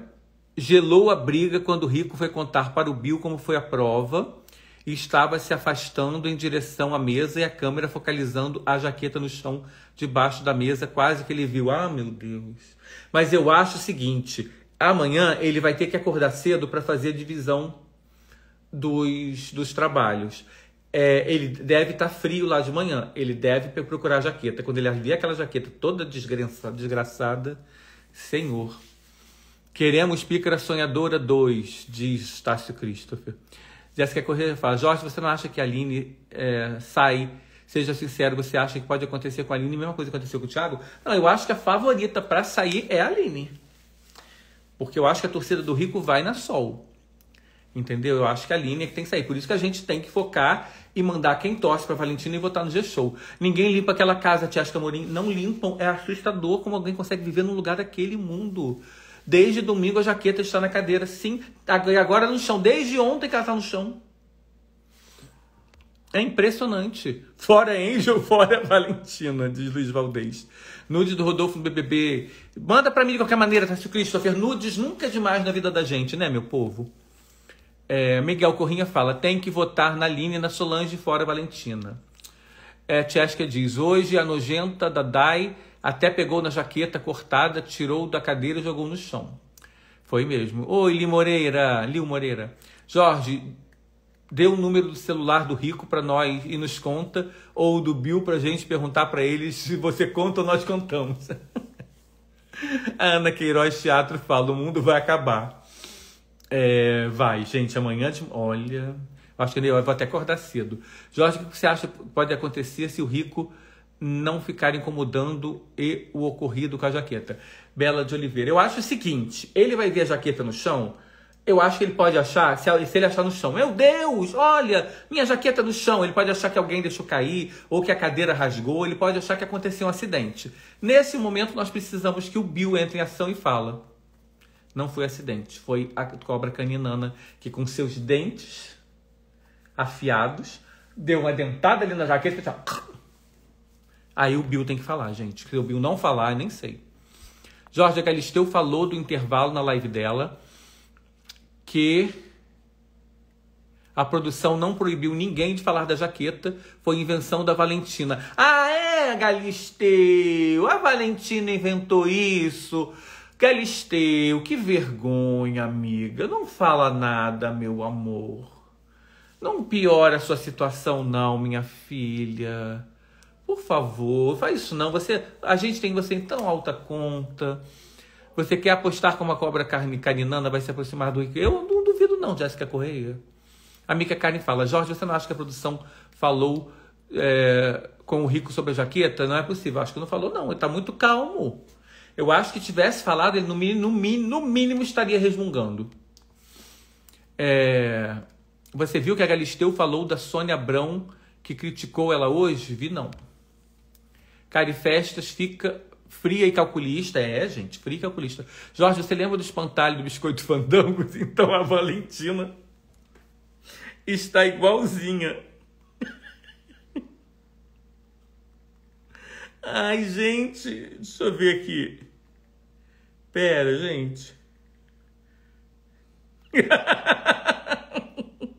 gelou a briga quando o Rico foi contar para o Bill como foi a prova e estava se afastando em direção à mesa e a câmera focalizando a jaqueta no chão debaixo da mesa. Quase que ele viu. Ah, meu Deus. Mas eu acho o seguinte: amanhã ele vai ter que acordar cedo para fazer a divisão dos, dos trabalhos é, ele deve estar tá frio lá de manhã. Ele deve procurar a jaqueta. Quando ele vê aquela jaqueta toda desgraçada, desgraçada Senhor. Queremos Pícara Sonhadora 2, diz Tássio Christopher. Jéssica Correia fala: Jorge, você não acha que a Aline é, sai? Seja sincero, você acha que pode acontecer com a Aline a mesma coisa que aconteceu com o Thiago? Não, eu acho que a favorita para sair é a Aline. Porque eu acho que a torcida do Rico vai na Sol. Entendeu? Eu acho que a linha é que tem que sair. Por isso que a gente tem que focar e mandar quem torce para Valentina e votar no G-Show. Ninguém limpa aquela casa, Tiasca Camorim Não limpam. É assustador como alguém consegue viver num lugar daquele mundo. Desde domingo a jaqueta está na cadeira, sim. Agora no chão. Desde ontem que ela está no chão. É impressionante. Fora Angel, fora Valentina, diz Luiz Valdez. Nude do Rodolfo no BBB. Manda para mim de qualquer maneira, Tarcio Christopher. Nudes nunca é demais na vida da gente, né, meu povo? É, Miguel Corrinha fala: tem que votar na Line na Solange fora Valentina. É, diz: hoje a nojenta da Dai até pegou na jaqueta cortada, tirou da cadeira e jogou no chão. Foi mesmo. Oi, Li Moreira. Lil Moreira. Jorge, dê o número do celular do rico para nós e nos conta, ou do Bill para gente perguntar para eles se você conta ou nós contamos. a Ana Queiroz Teatro fala: o mundo vai acabar. É, vai, gente, amanhã de... Olha, acho que eu vou até acordar cedo. Jorge, o que você acha que pode acontecer se o rico não ficar incomodando e o ocorrido com a jaqueta? Bela de Oliveira, eu acho o seguinte: ele vai ver a jaqueta no chão. Eu acho que ele pode achar, se ele achar no chão, meu Deus, olha, minha jaqueta no chão. Ele pode achar que alguém deixou cair ou que a cadeira rasgou. Ele pode achar que aconteceu um acidente. Nesse momento, nós precisamos que o Bill entre em ação e fala não foi acidente, foi a cobra caninana que com seus dentes afiados deu uma dentada ali na jaqueta e fez assim, Aí o Bill tem que falar, gente. Se o Bill não falar, eu nem sei. Jorge Galisteu falou do intervalo na live dela que a produção não proibiu ninguém de falar da jaqueta, foi invenção da Valentina. Ah, é, Galisteu! A Valentina inventou isso Galisteu, que vergonha, amiga. Não fala nada, meu amor. Não piora a sua situação, não, minha filha. Por favor, faz isso não. Você, a gente tem você em tão alta conta. Você quer apostar com uma cobra carne caninana vai se aproximar do Eu não duvido não, Jéssica Correia. A Mica Karen fala, Jorge, você não acha que a produção falou é, com o Rico sobre a jaqueta? Não é possível. Acho que não falou, não. Ele tá muito calmo. Eu acho que tivesse falado, ele no mínimo, no mínimo, no mínimo estaria resmungando. É... Você viu que a Galisteu falou da Sônia Abrão que criticou ela hoje? Vi não. Cari Festas fica fria e calculista. É, gente, fria e calculista. Jorge, você lembra do espantalho do biscoito fandango? Então a Valentina está igualzinha. Ai, gente, deixa eu ver aqui. Pera, gente.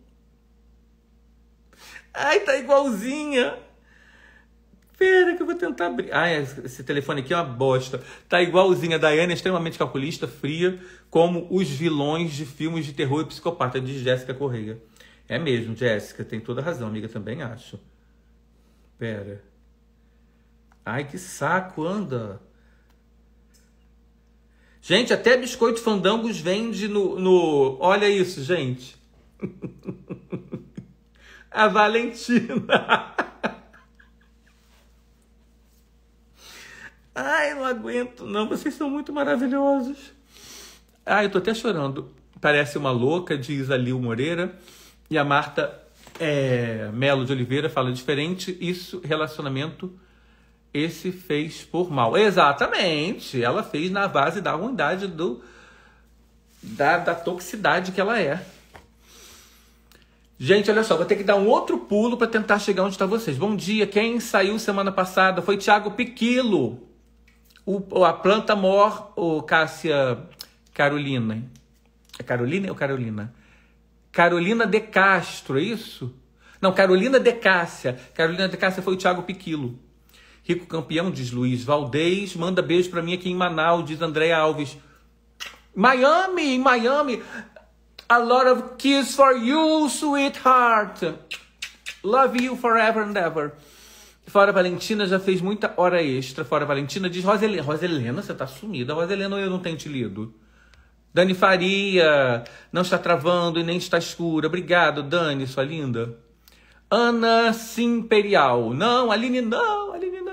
Ai, tá igualzinha. Pera que eu vou tentar abrir. Ai, esse telefone aqui é uma bosta. Tá igualzinha. Diana é extremamente calculista, fria, como os vilões de filmes de terror e psicopata, de Jéssica Correia. É mesmo, Jéssica. Tem toda razão, amiga. Também acho. Pera. Ai, que saco, anda. Gente, até biscoito fandangos vende no. no... Olha isso, gente. A Valentina. Ai, não aguento, não. Vocês são muito maravilhosos. Ai, eu tô até chorando. Parece uma louca, diz a Lil Moreira. E a Marta é, Melo de Oliveira fala diferente. Isso, relacionamento esse fez por mal. Exatamente. Ela fez na base da ruindade do da, da toxicidade que ela é. Gente, olha só, vou ter que dar um outro pulo para tentar chegar onde está vocês. Bom dia, quem saiu semana passada foi Thiago Piquilo, o, a planta mor, o Cássia Carolina. É Carolina ou Carolina? Carolina de Castro, é isso? Não, Carolina de Cássia. Carolina de Cássia foi o Thiago Piquilo. Rico campeão, diz Luiz Valdez. Manda beijo para mim aqui em Manaus, diz Andréa Alves. Miami, Miami. A lot of kiss for you, sweetheart. Love you forever and ever. Fora Valentina já fez muita hora extra. Fora Valentina diz Roselena. Roselena, você tá sumida. Roselena, eu não tenho te lido. Dani Faria, não está travando e nem está escura. Obrigado, Dani, sua linda. Ana Simperial. Não, Aline, não, Aline, não.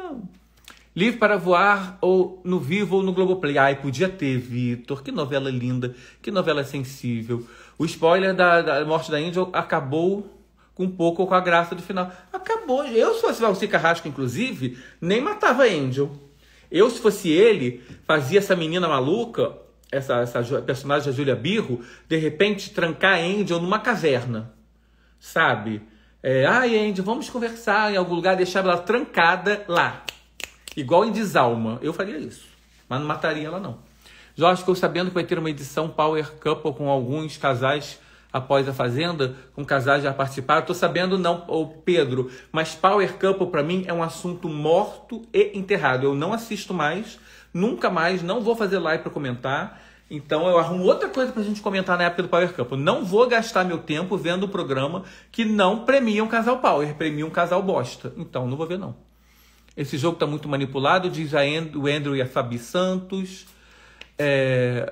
Livre para Voar ou no Vivo ou no Globoplay. Ai, podia ter, Vitor. Que novela linda, que novela sensível. O spoiler da, da morte da Angel acabou com um pouco com a graça do final. Acabou. Eu, se fosse Valci Carrasco, inclusive, nem matava Angel. Eu, se fosse ele, fazia essa menina maluca, essa, essa personagem da Julia Birro, de repente trancar Angel numa caverna. Sabe? É, Ai, ah, Angel, vamos conversar em algum lugar, deixar ela trancada lá. Igual em Desalma, eu faria isso. Mas não mataria ela, não. Jorge ficou sabendo que vai ter uma edição Power Couple com alguns casais após a Fazenda, com casais já participaram. estou sabendo não, o Pedro, mas Power Couple para mim é um assunto morto e enterrado. Eu não assisto mais, nunca mais, não vou fazer live para comentar. Então eu arrumo outra coisa para a gente comentar na época do Power Couple. Não vou gastar meu tempo vendo um programa que não premia um casal power, premia um casal bosta. Então não vou ver não. Esse jogo está muito manipulado, diz a And o Andrew e a Fabi Santos. É...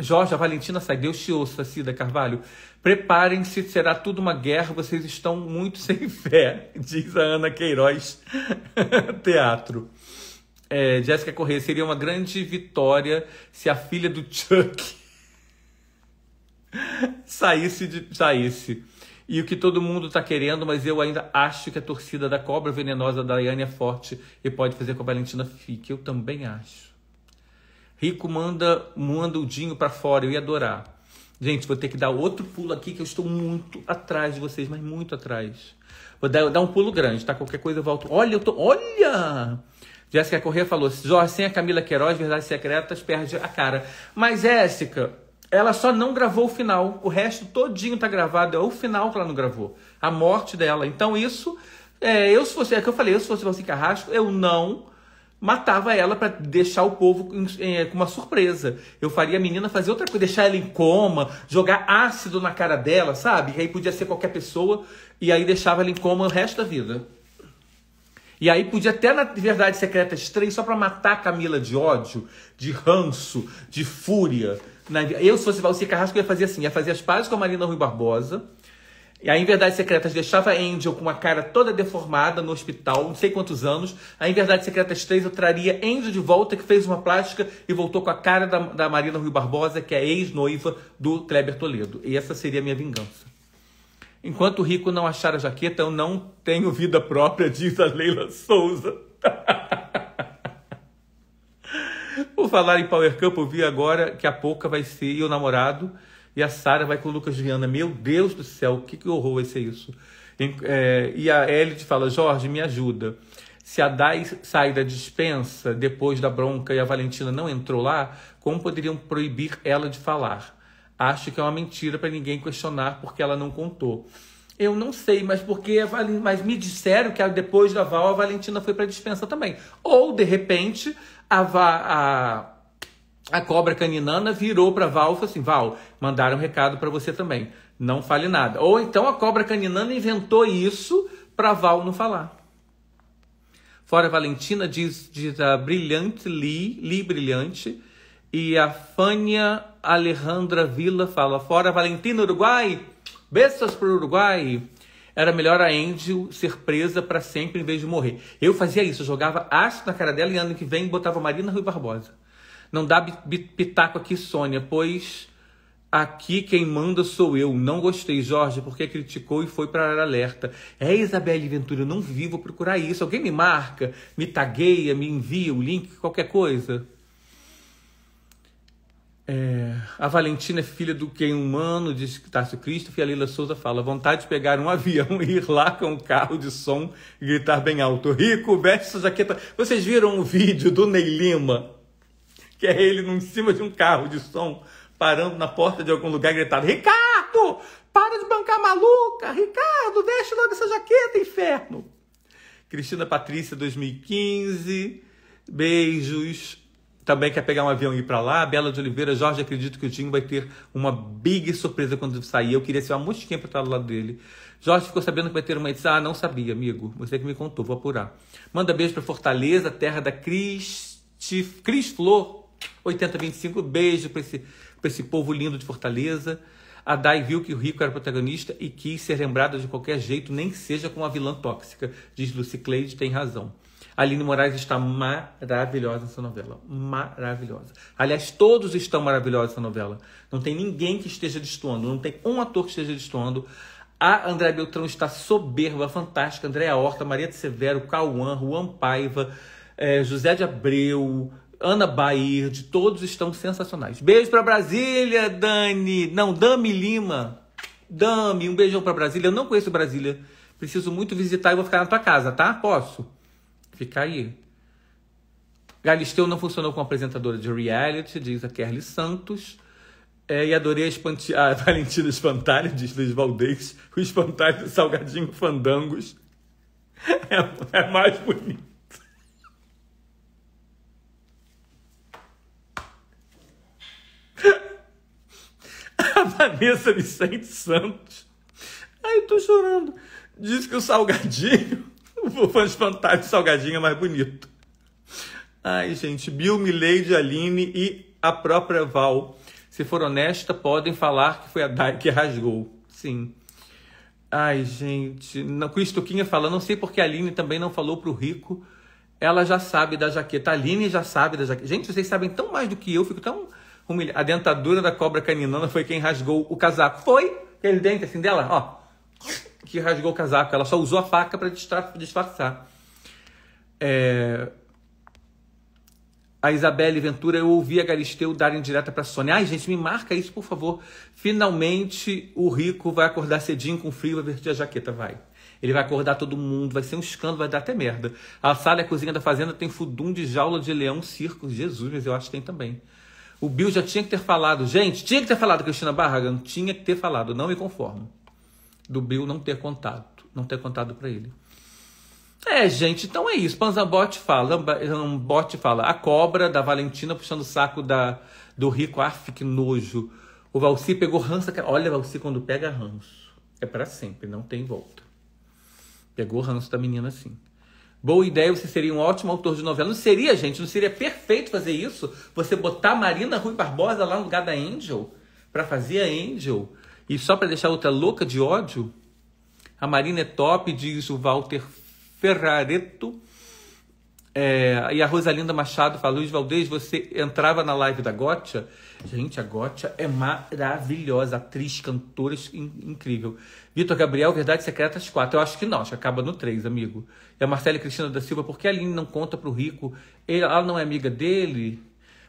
Jorge, a Valentina sai, Deus te ouça, Cida Carvalho. Preparem-se, será tudo uma guerra, vocês estão muito sem fé, diz a Ana Queiroz Teatro. É, Jéssica Corrêa, seria uma grande vitória se a filha do Chuck saísse de, saísse e o que todo mundo está querendo, mas eu ainda acho que a torcida da cobra venenosa da Daiane é forte e pode fazer com a Valentina fique. Eu também acho. Rico manda, manda o Dinho para fora, eu ia adorar. Gente, vou ter que dar outro pulo aqui que eu estou muito atrás de vocês, mas muito atrás. Vou dar, dar um pulo grande, tá? Qualquer coisa eu volto. Olha, eu tô. Olha! Jéssica Corrêa falou: Jorge, sem a Camila Queiroz, Verdades Secretas, perde a cara. Mas, Jéssica, ela só não gravou o final. O resto todinho tá gravado. É o final que ela não gravou. A morte dela. Então isso, é, eu se fosse, é que eu falei, eu se fosse você assim, Carrasco, eu não matava ela para deixar o povo é, com uma surpresa. Eu faria a menina fazer outra coisa, deixar ela em coma, jogar ácido na cara dela, sabe? aí podia ser qualquer pessoa e aí deixava ela em coma o resto da vida. E aí podia até na Verdade secreta 3 só para matar a Camila de ódio, de ranço, de fúria. Na, eu, se fosse Valci Carrasco, ia fazer assim: ia fazer as pazes com a Marina Rui Barbosa. E aí, em Verdades Secretas, deixava a Angel com a cara toda deformada no hospital, não sei quantos anos. Aí, em Verdades Secretas 3, eu traria Angel de volta, que fez uma plástica e voltou com a cara da, da Marina Rui Barbosa, que é ex-noiva do Kleber Toledo. E essa seria a minha vingança. Enquanto o rico não achar a jaqueta, eu não tenho vida própria, diz a Leila Souza. Por falar em Power Camp, eu vi agora que a Pouca vai ser e o namorado e a Sara vai com o Lucas Viana. Meu Deus do céu, que, que horror vai ser isso. E, é, e a Elite fala: Jorge, me ajuda. Se a Dai sai da dispensa depois da bronca e a Valentina não entrou lá, como poderiam proibir ela de falar? Acho que é uma mentira para ninguém questionar porque ela não contou. Eu não sei, mas porque mas me disseram que depois da Val a Valentina foi para dispensa também. Ou de repente a, a, a cobra caninana virou para Val e falou assim: Val, mandaram um recado para você também. Não fale nada. Ou então a cobra caninana inventou isso para Val não falar. Fora Valentina diz, diz a brilhante Li, Li brilhante, e a Fânia Alejandra Vila fala: Fora Valentina Uruguai, bestas para o Uruguai era melhor a Angel ser presa para sempre em vez de morrer. Eu fazia isso, eu jogava ácido na cara dela e ano que vem botava Marina Rui Barbosa. Não dá pitaco aqui, Sônia, pois aqui quem manda sou eu. Não gostei, Jorge, porque criticou e foi para alerta. É, Isabelle Ventura, eu não vi, vou procurar isso. Alguém me marca, me tagueia, me envia o um link, qualquer coisa. É, a Valentina é filha do quem humano, diz Tarso Cristo, e a Lila Souza fala: vontade de pegar um avião e ir lá com um carro de som e gritar bem alto. Rico, veste essa jaqueta. Vocês viram o vídeo do Ney Lima? Que é ele em cima de um carro de som, parando na porta de algum lugar e gritando: Ricardo, para de bancar maluca! Ricardo, veste logo essa jaqueta, inferno! Cristina Patrícia, 2015. Beijos também quer pegar um avião e ir para lá. Bela de Oliveira, Jorge, acredito que o Dinho vai ter uma big surpresa quando sair. Eu queria ser uma mosquinha para estar do lado dele. Jorge ficou sabendo que vai ter uma edição. Ah, não sabia, amigo. Você que me contou, vou apurar. Manda beijo para Fortaleza, terra da Cris, Cris Flor, 8025. Beijo para esse, esse povo lindo de Fortaleza. A Dai viu que o Rico era protagonista e quis ser lembrada de qualquer jeito, nem que seja com uma vilã tóxica. Diz Lucy Cleide, tem razão. Aline Moraes está maravilhosa nessa novela. Maravilhosa. Aliás, todos estão maravilhosos nessa novela. Não tem ninguém que esteja destoando, não tem um ator que esteja destoando. A André Beltrão está soberba, fantástica. Andréa Horta, Maria de Severo, Cauã, Juan Paiva, eh, José de Abreu, Ana Baird, todos estão sensacionais. Beijo para Brasília, Dani. Não, Dami Lima. Dami, um beijão para Brasília. Eu não conheço Brasília. Preciso muito visitar e vou ficar na tua casa, tá? Posso? Fica aí. Galisteu não funcionou como apresentadora de reality, diz a Kerly Santos. É, e adorei a, espanti... a Valentina Espantalho, diz Luiz Valdez. O Espantalho do Salgadinho Fandangos é, é mais bonito. A Vanessa Vicente Santos. Ai, tô chorando. Diz que o Salgadinho o Fãs Fantásticos Salgadinho é mais bonito. Ai, gente, Bill, Milady, Aline e a própria Val. Se for honesta, podem falar que foi a Dai que rasgou. Sim. Ai, gente. Na Cristoquinha fala, não sei porque a Aline também não falou pro Rico. Ela já sabe da jaqueta. A Aline já sabe da jaqueta. Gente, vocês sabem tão mais do que eu. Fico tão humilhado. A dentadura da cobra caninana foi quem rasgou o casaco. Foi! Aquele dente assim dela, ó que rasgou o casaco. Ela só usou a faca para disfarçar. É... A Isabelle Ventura, eu ouvi a Galisteu dar direta para Sônia. Ai, gente, me marca isso, por favor. Finalmente o rico vai acordar cedinho com frio, vai vestir a jaqueta, vai. Ele vai acordar todo mundo, vai ser um escândalo, vai dar até merda. A sala e a cozinha da fazenda tem fudum de jaula de leão, circo. Jesus, mas eu acho que tem também. O Bill já tinha que ter falado. Gente, tinha que ter falado, Cristina Barragan. Tinha que ter falado, não me conformo do Bill não ter contado, não ter contado para ele. É, gente, então é isso. Panzambot fala, Zambot fala, a cobra da Valentina puxando o saco da, do rico, af, ah, que nojo. O Valci pegou ranço, olha, Valci quando pega ranço, é para sempre, não tem volta. Pegou ranço da menina assim. Boa ideia, você seria um ótimo autor de novela. Não seria, gente? Não seria perfeito fazer isso? Você botar Marina Rui Barbosa lá no lugar da Angel? para fazer a Angel? E só para deixar outra louca de ódio, a Marina é top, diz o Walter Ferrareto. É, e a Rosalinda Machado fala, Luiz Valdez, você entrava na live da Gotcha? Gente, a Gotcha é maravilhosa, atriz, cantora in, incrível. Vitor Gabriel, secreta Secretas 4. Eu acho que não, acho que acaba no 3, amigo. E a Marcela Cristina da Silva, por que a Aline não conta pro rico? Ela não é amiga dele?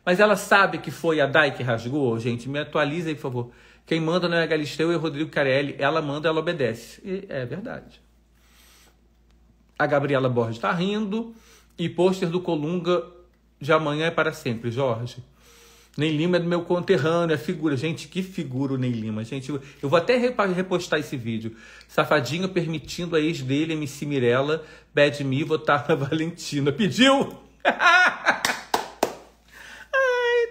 Mas ela sabe que foi a Dai que rasgou? Gente, me atualiza aí, por favor. Quem manda não é Galisteu e é Rodrigo Carelli. Ela manda, ela obedece. E é verdade. A Gabriela Borges está rindo. E pôster do Colunga de amanhã é para sempre, Jorge. Ney Lima é do meu conterrâneo, é figura. Gente, que figura o Ney Lima. Gente, eu vou até repostar esse vídeo. Safadinho permitindo a ex dele, MC Mirella, Bad Me, votar na Valentina. Pediu? Ai,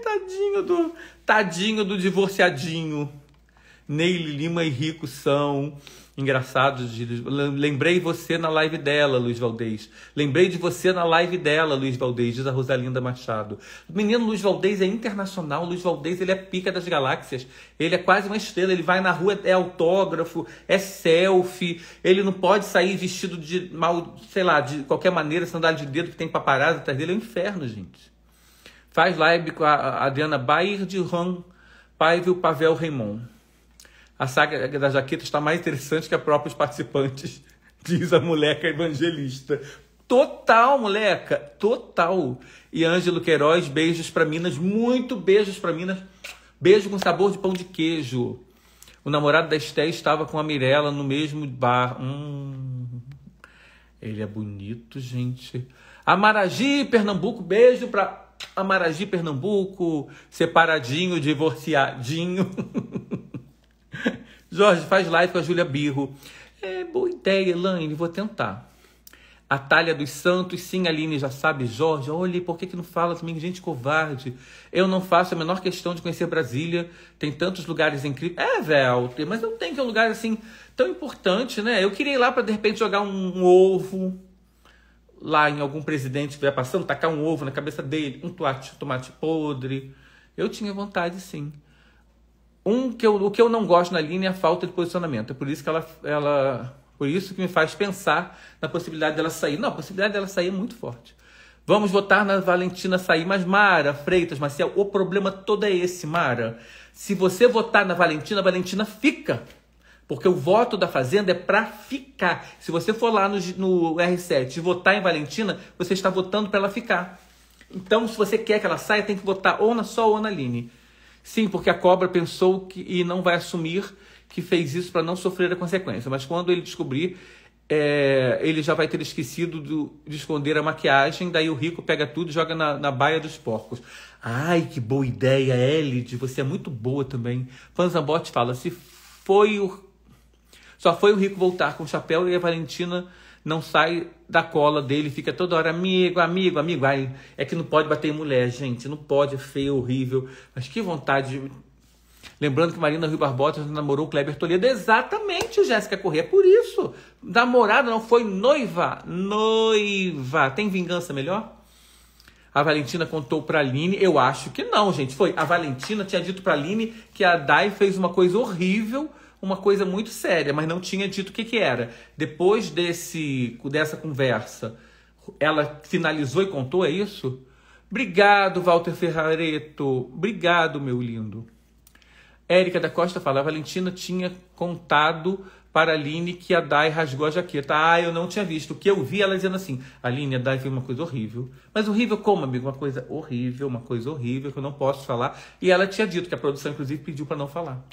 tadinho do... Tadinho do divorciadinho. Neile Lima e Rico são engraçados. De... Lembrei você na live dela, Luiz Valdez. Lembrei de você na live dela, Luiz Valdez, diz a Rosalinda Machado. O menino Luiz Valdez é internacional. Luiz Valdez ele é pica das galáxias. Ele é quase uma estrela. Ele vai na rua, é autógrafo, é selfie. Ele não pode sair vestido de mal, sei lá, de qualquer maneira, sandália de dedo que tem paparazzo atrás dele. É um inferno, gente. Faz live com a Adriana Bair de Ron, pai viu Pavel Raymond a saga da jaqueta está mais interessante que a própria os participantes, diz a moleca evangelista. Total, moleca, total. E Ângelo Queiroz, beijos para Minas, muito beijos para Minas. Beijo com sabor de pão de queijo. O namorado da Esté estava com a Mirella no mesmo bar. Hum, ele é bonito, gente. Amaragi, Pernambuco, beijo para Amaragi, Pernambuco. Separadinho, divorciadinho. Jorge, faz live com a Júlia Birro. É boa ideia, Elaine, vou tentar. A Talha dos Santos, sim, Aline, já sabe, Jorge, olha, por que, que não fala comigo, gente covarde? Eu não faço a menor questão de conhecer Brasília, tem tantos lugares incríveis. É, velho, mas não tem que é um lugar, assim, tão importante, né? Eu queria ir lá para de repente, jogar um, um ovo lá em algum presidente que estiver passando, tacar um ovo na cabeça dele, um tomate, tomate podre. Eu tinha vontade, sim. Um que eu, o que eu não gosto na linha é a falta de posicionamento. É por isso que ela, ela por isso que me faz pensar na possibilidade dela sair. Não, a possibilidade dela sair é muito forte. Vamos votar na Valentina sair, mas Mara, Freitas, Marcel, o problema todo é esse, Mara. Se você votar na Valentina, a Valentina fica. Porque o voto da Fazenda é para ficar. Se você for lá no, no R7 e votar em Valentina, você está votando para ela ficar. Então, se você quer que ela saia, tem que votar ou na Sol ou na Line. Sim, porque a cobra pensou que, e não vai assumir que fez isso para não sofrer a consequência. Mas quando ele descobrir, é, ele já vai ter esquecido do, de esconder a maquiagem, daí o rico pega tudo e joga na, na baia dos porcos. Ai, que boa ideia, Elid, você é muito boa também. Panzambot fala, se foi o... Só foi o rico voltar com o chapéu e a Valentina não sai da cola dele, fica toda hora amigo, amigo, amigo. Ai, é que não pode bater em mulher, gente, não pode, é feio, horrível. Mas que vontade. Lembrando que Marina Rui Barbosa namorou o Kleber Toledo. Exatamente, Jéssica Corrêa. Por isso, namorada não foi noiva. Noiva. Tem vingança melhor? A Valentina contou pra Aline. Eu acho que não, gente. Foi. A Valentina tinha dito pra Aline que a Dai fez uma coisa horrível uma coisa muito séria, mas não tinha dito o que, que era. Depois desse, dessa conversa, ela finalizou e contou, é isso? Obrigado, Walter Ferrareto. Obrigado, meu lindo. Érica da Costa fala: a Valentina tinha contado para a Aline que a Dai rasgou a jaqueta. Ah, eu não tinha visto. O que eu vi, ela dizendo assim: Aline, a Dai viu uma coisa horrível. Mas horrível como, amigo? Uma coisa horrível, uma coisa horrível que eu não posso falar. E ela tinha dito que a produção, inclusive, pediu para não falar.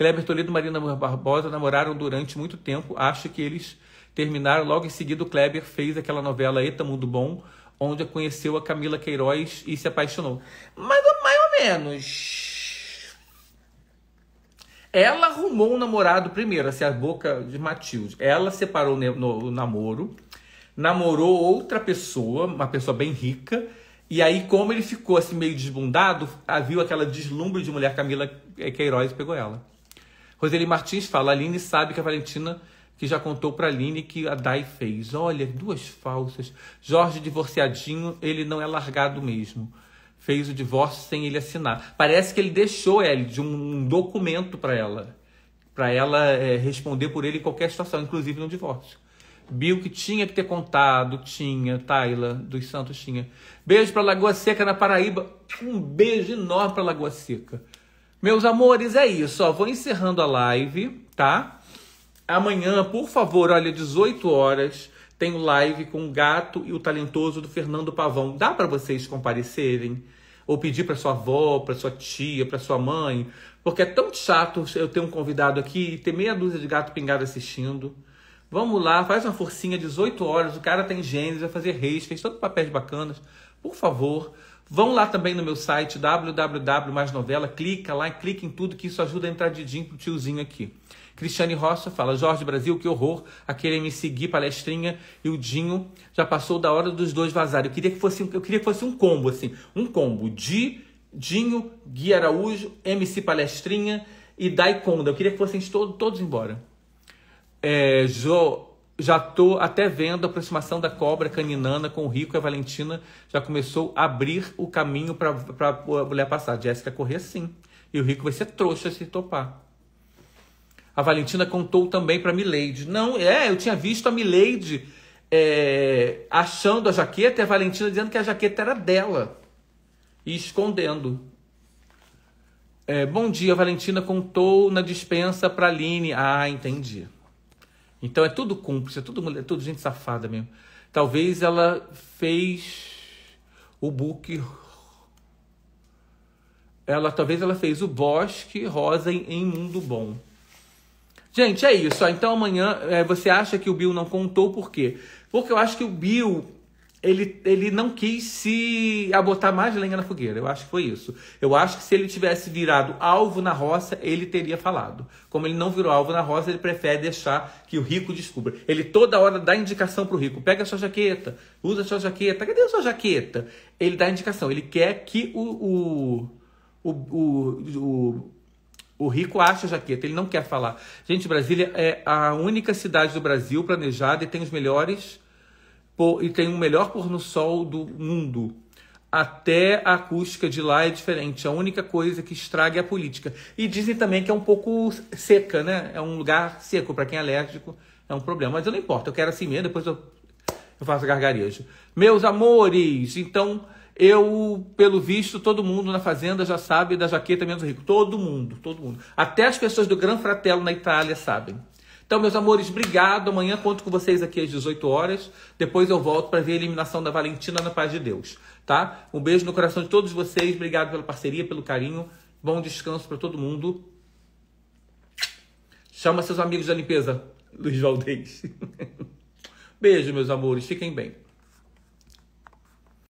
Kleber Toledo e Marina Barbosa namoraram durante muito tempo. Acho que eles terminaram. Logo em seguida, o Kleber fez aquela novela Eta Mundo Bom, onde conheceu a Camila Queiroz e se apaixonou. Mais ou, mais ou menos. Ela arrumou um namorado primeiro, assim, a boca de Matilde. Ela separou o namoro, namorou outra pessoa, uma pessoa bem rica, e aí, como ele ficou assim meio desbundado, viu aquela deslumbre de mulher Camila eh, Queiroz e pegou ela. Roseli Martins fala: a Aline sabe que a Valentina que já contou para Aline que a Dai fez. Olha, duas falsas. Jorge divorciadinho, ele não é largado mesmo. Fez o divórcio sem ele assinar. Parece que ele deixou ele de um documento para ela, para ela é, responder por ele em qualquer situação, inclusive no divórcio. Bill que tinha que ter contado, tinha, Taila dos Santos tinha. Beijo para Lagoa Seca na Paraíba. Um beijo enorme para Lagoa Seca. Meus amores, é isso. Ó, vou encerrando a live, tá? Amanhã, por favor, olha, 18 horas, tenho live com o gato e o talentoso do Fernando Pavão. Dá para vocês comparecerem? Ou pedir para sua avó, para sua tia, para sua mãe? Porque é tão chato eu ter um convidado aqui e ter meia dúzia de gato pingado assistindo. Vamos lá, faz uma forcinha, 18 horas, o cara tem gênero, vai fazer reis, fez todo papéis bacanas. Por favor, Vão lá também no meu site www.maisnovela, clica lá, clica em tudo que isso ajuda a entrar de din pro tiozinho aqui. Cristiane Rocha fala: Jorge Brasil, que horror, aquele me seguir, palestrinha, e o Dinho já passou da hora dos dois vazarem Eu queria que fosse, eu queria que fosse um combo, assim, um combo de Dinho, Gui Araújo, MC Palestrinha e Daikonda. Eu queria que fossem todos, todos embora. É, jo, já estou até vendo a aproximação da cobra caninana com o Rico e a Valentina já começou a abrir o caminho para a mulher passar. Jéssica correr sim. E o Rico vai ser trouxa se topar. A Valentina contou também para Milady. Não, é, eu tinha visto a Milady é, achando a jaqueta e a Valentina dizendo que a jaqueta era dela e escondendo. É, bom dia, a Valentina contou na dispensa para Aline. Ah, entendi. Então é tudo cúmplice, é tudo, é tudo gente safada mesmo. Talvez ela fez o book. Ela talvez ela fez o Bosque Rosa em, em Mundo Bom. Gente, é isso. Então amanhã é, você acha que o Bill não contou por quê? Porque eu acho que o Bill ele, ele não quis se abotar mais lenha na fogueira. Eu acho que foi isso. Eu acho que se ele tivesse virado alvo na roça, ele teria falado. Como ele não virou alvo na roça, ele prefere deixar que o rico descubra. Ele toda hora dá indicação para o rico: pega a sua jaqueta, usa a sua jaqueta, cadê a sua jaqueta? Ele dá indicação. Ele quer que o, o, o, o, o rico ache a jaqueta. Ele não quer falar. Gente, Brasília é a única cidade do Brasil planejada e tem os melhores e tem o melhor pôr no sol do mundo. Até a acústica de lá é diferente. A única coisa que estraga é a política. E dizem também que é um pouco seca, né? É um lugar seco. Para quem é alérgico, é um problema. Mas eu não importa. Eu quero assim mesmo. Depois eu, eu faço gargarejo. Meus amores, então eu, pelo visto, todo mundo na fazenda já sabe da jaqueta menos rico. Todo mundo, todo mundo. Até as pessoas do Gran Fratello na Itália sabem. Então, meus amores, obrigado. Amanhã conto com vocês aqui às 18 horas. Depois eu volto para ver a eliminação da Valentina na paz de Deus, tá? Um beijo no coração de todos vocês. Obrigado pela parceria, pelo carinho. Bom descanso para todo mundo. Chama seus amigos da limpeza, Luiz Valdez. beijo, meus amores. Fiquem bem.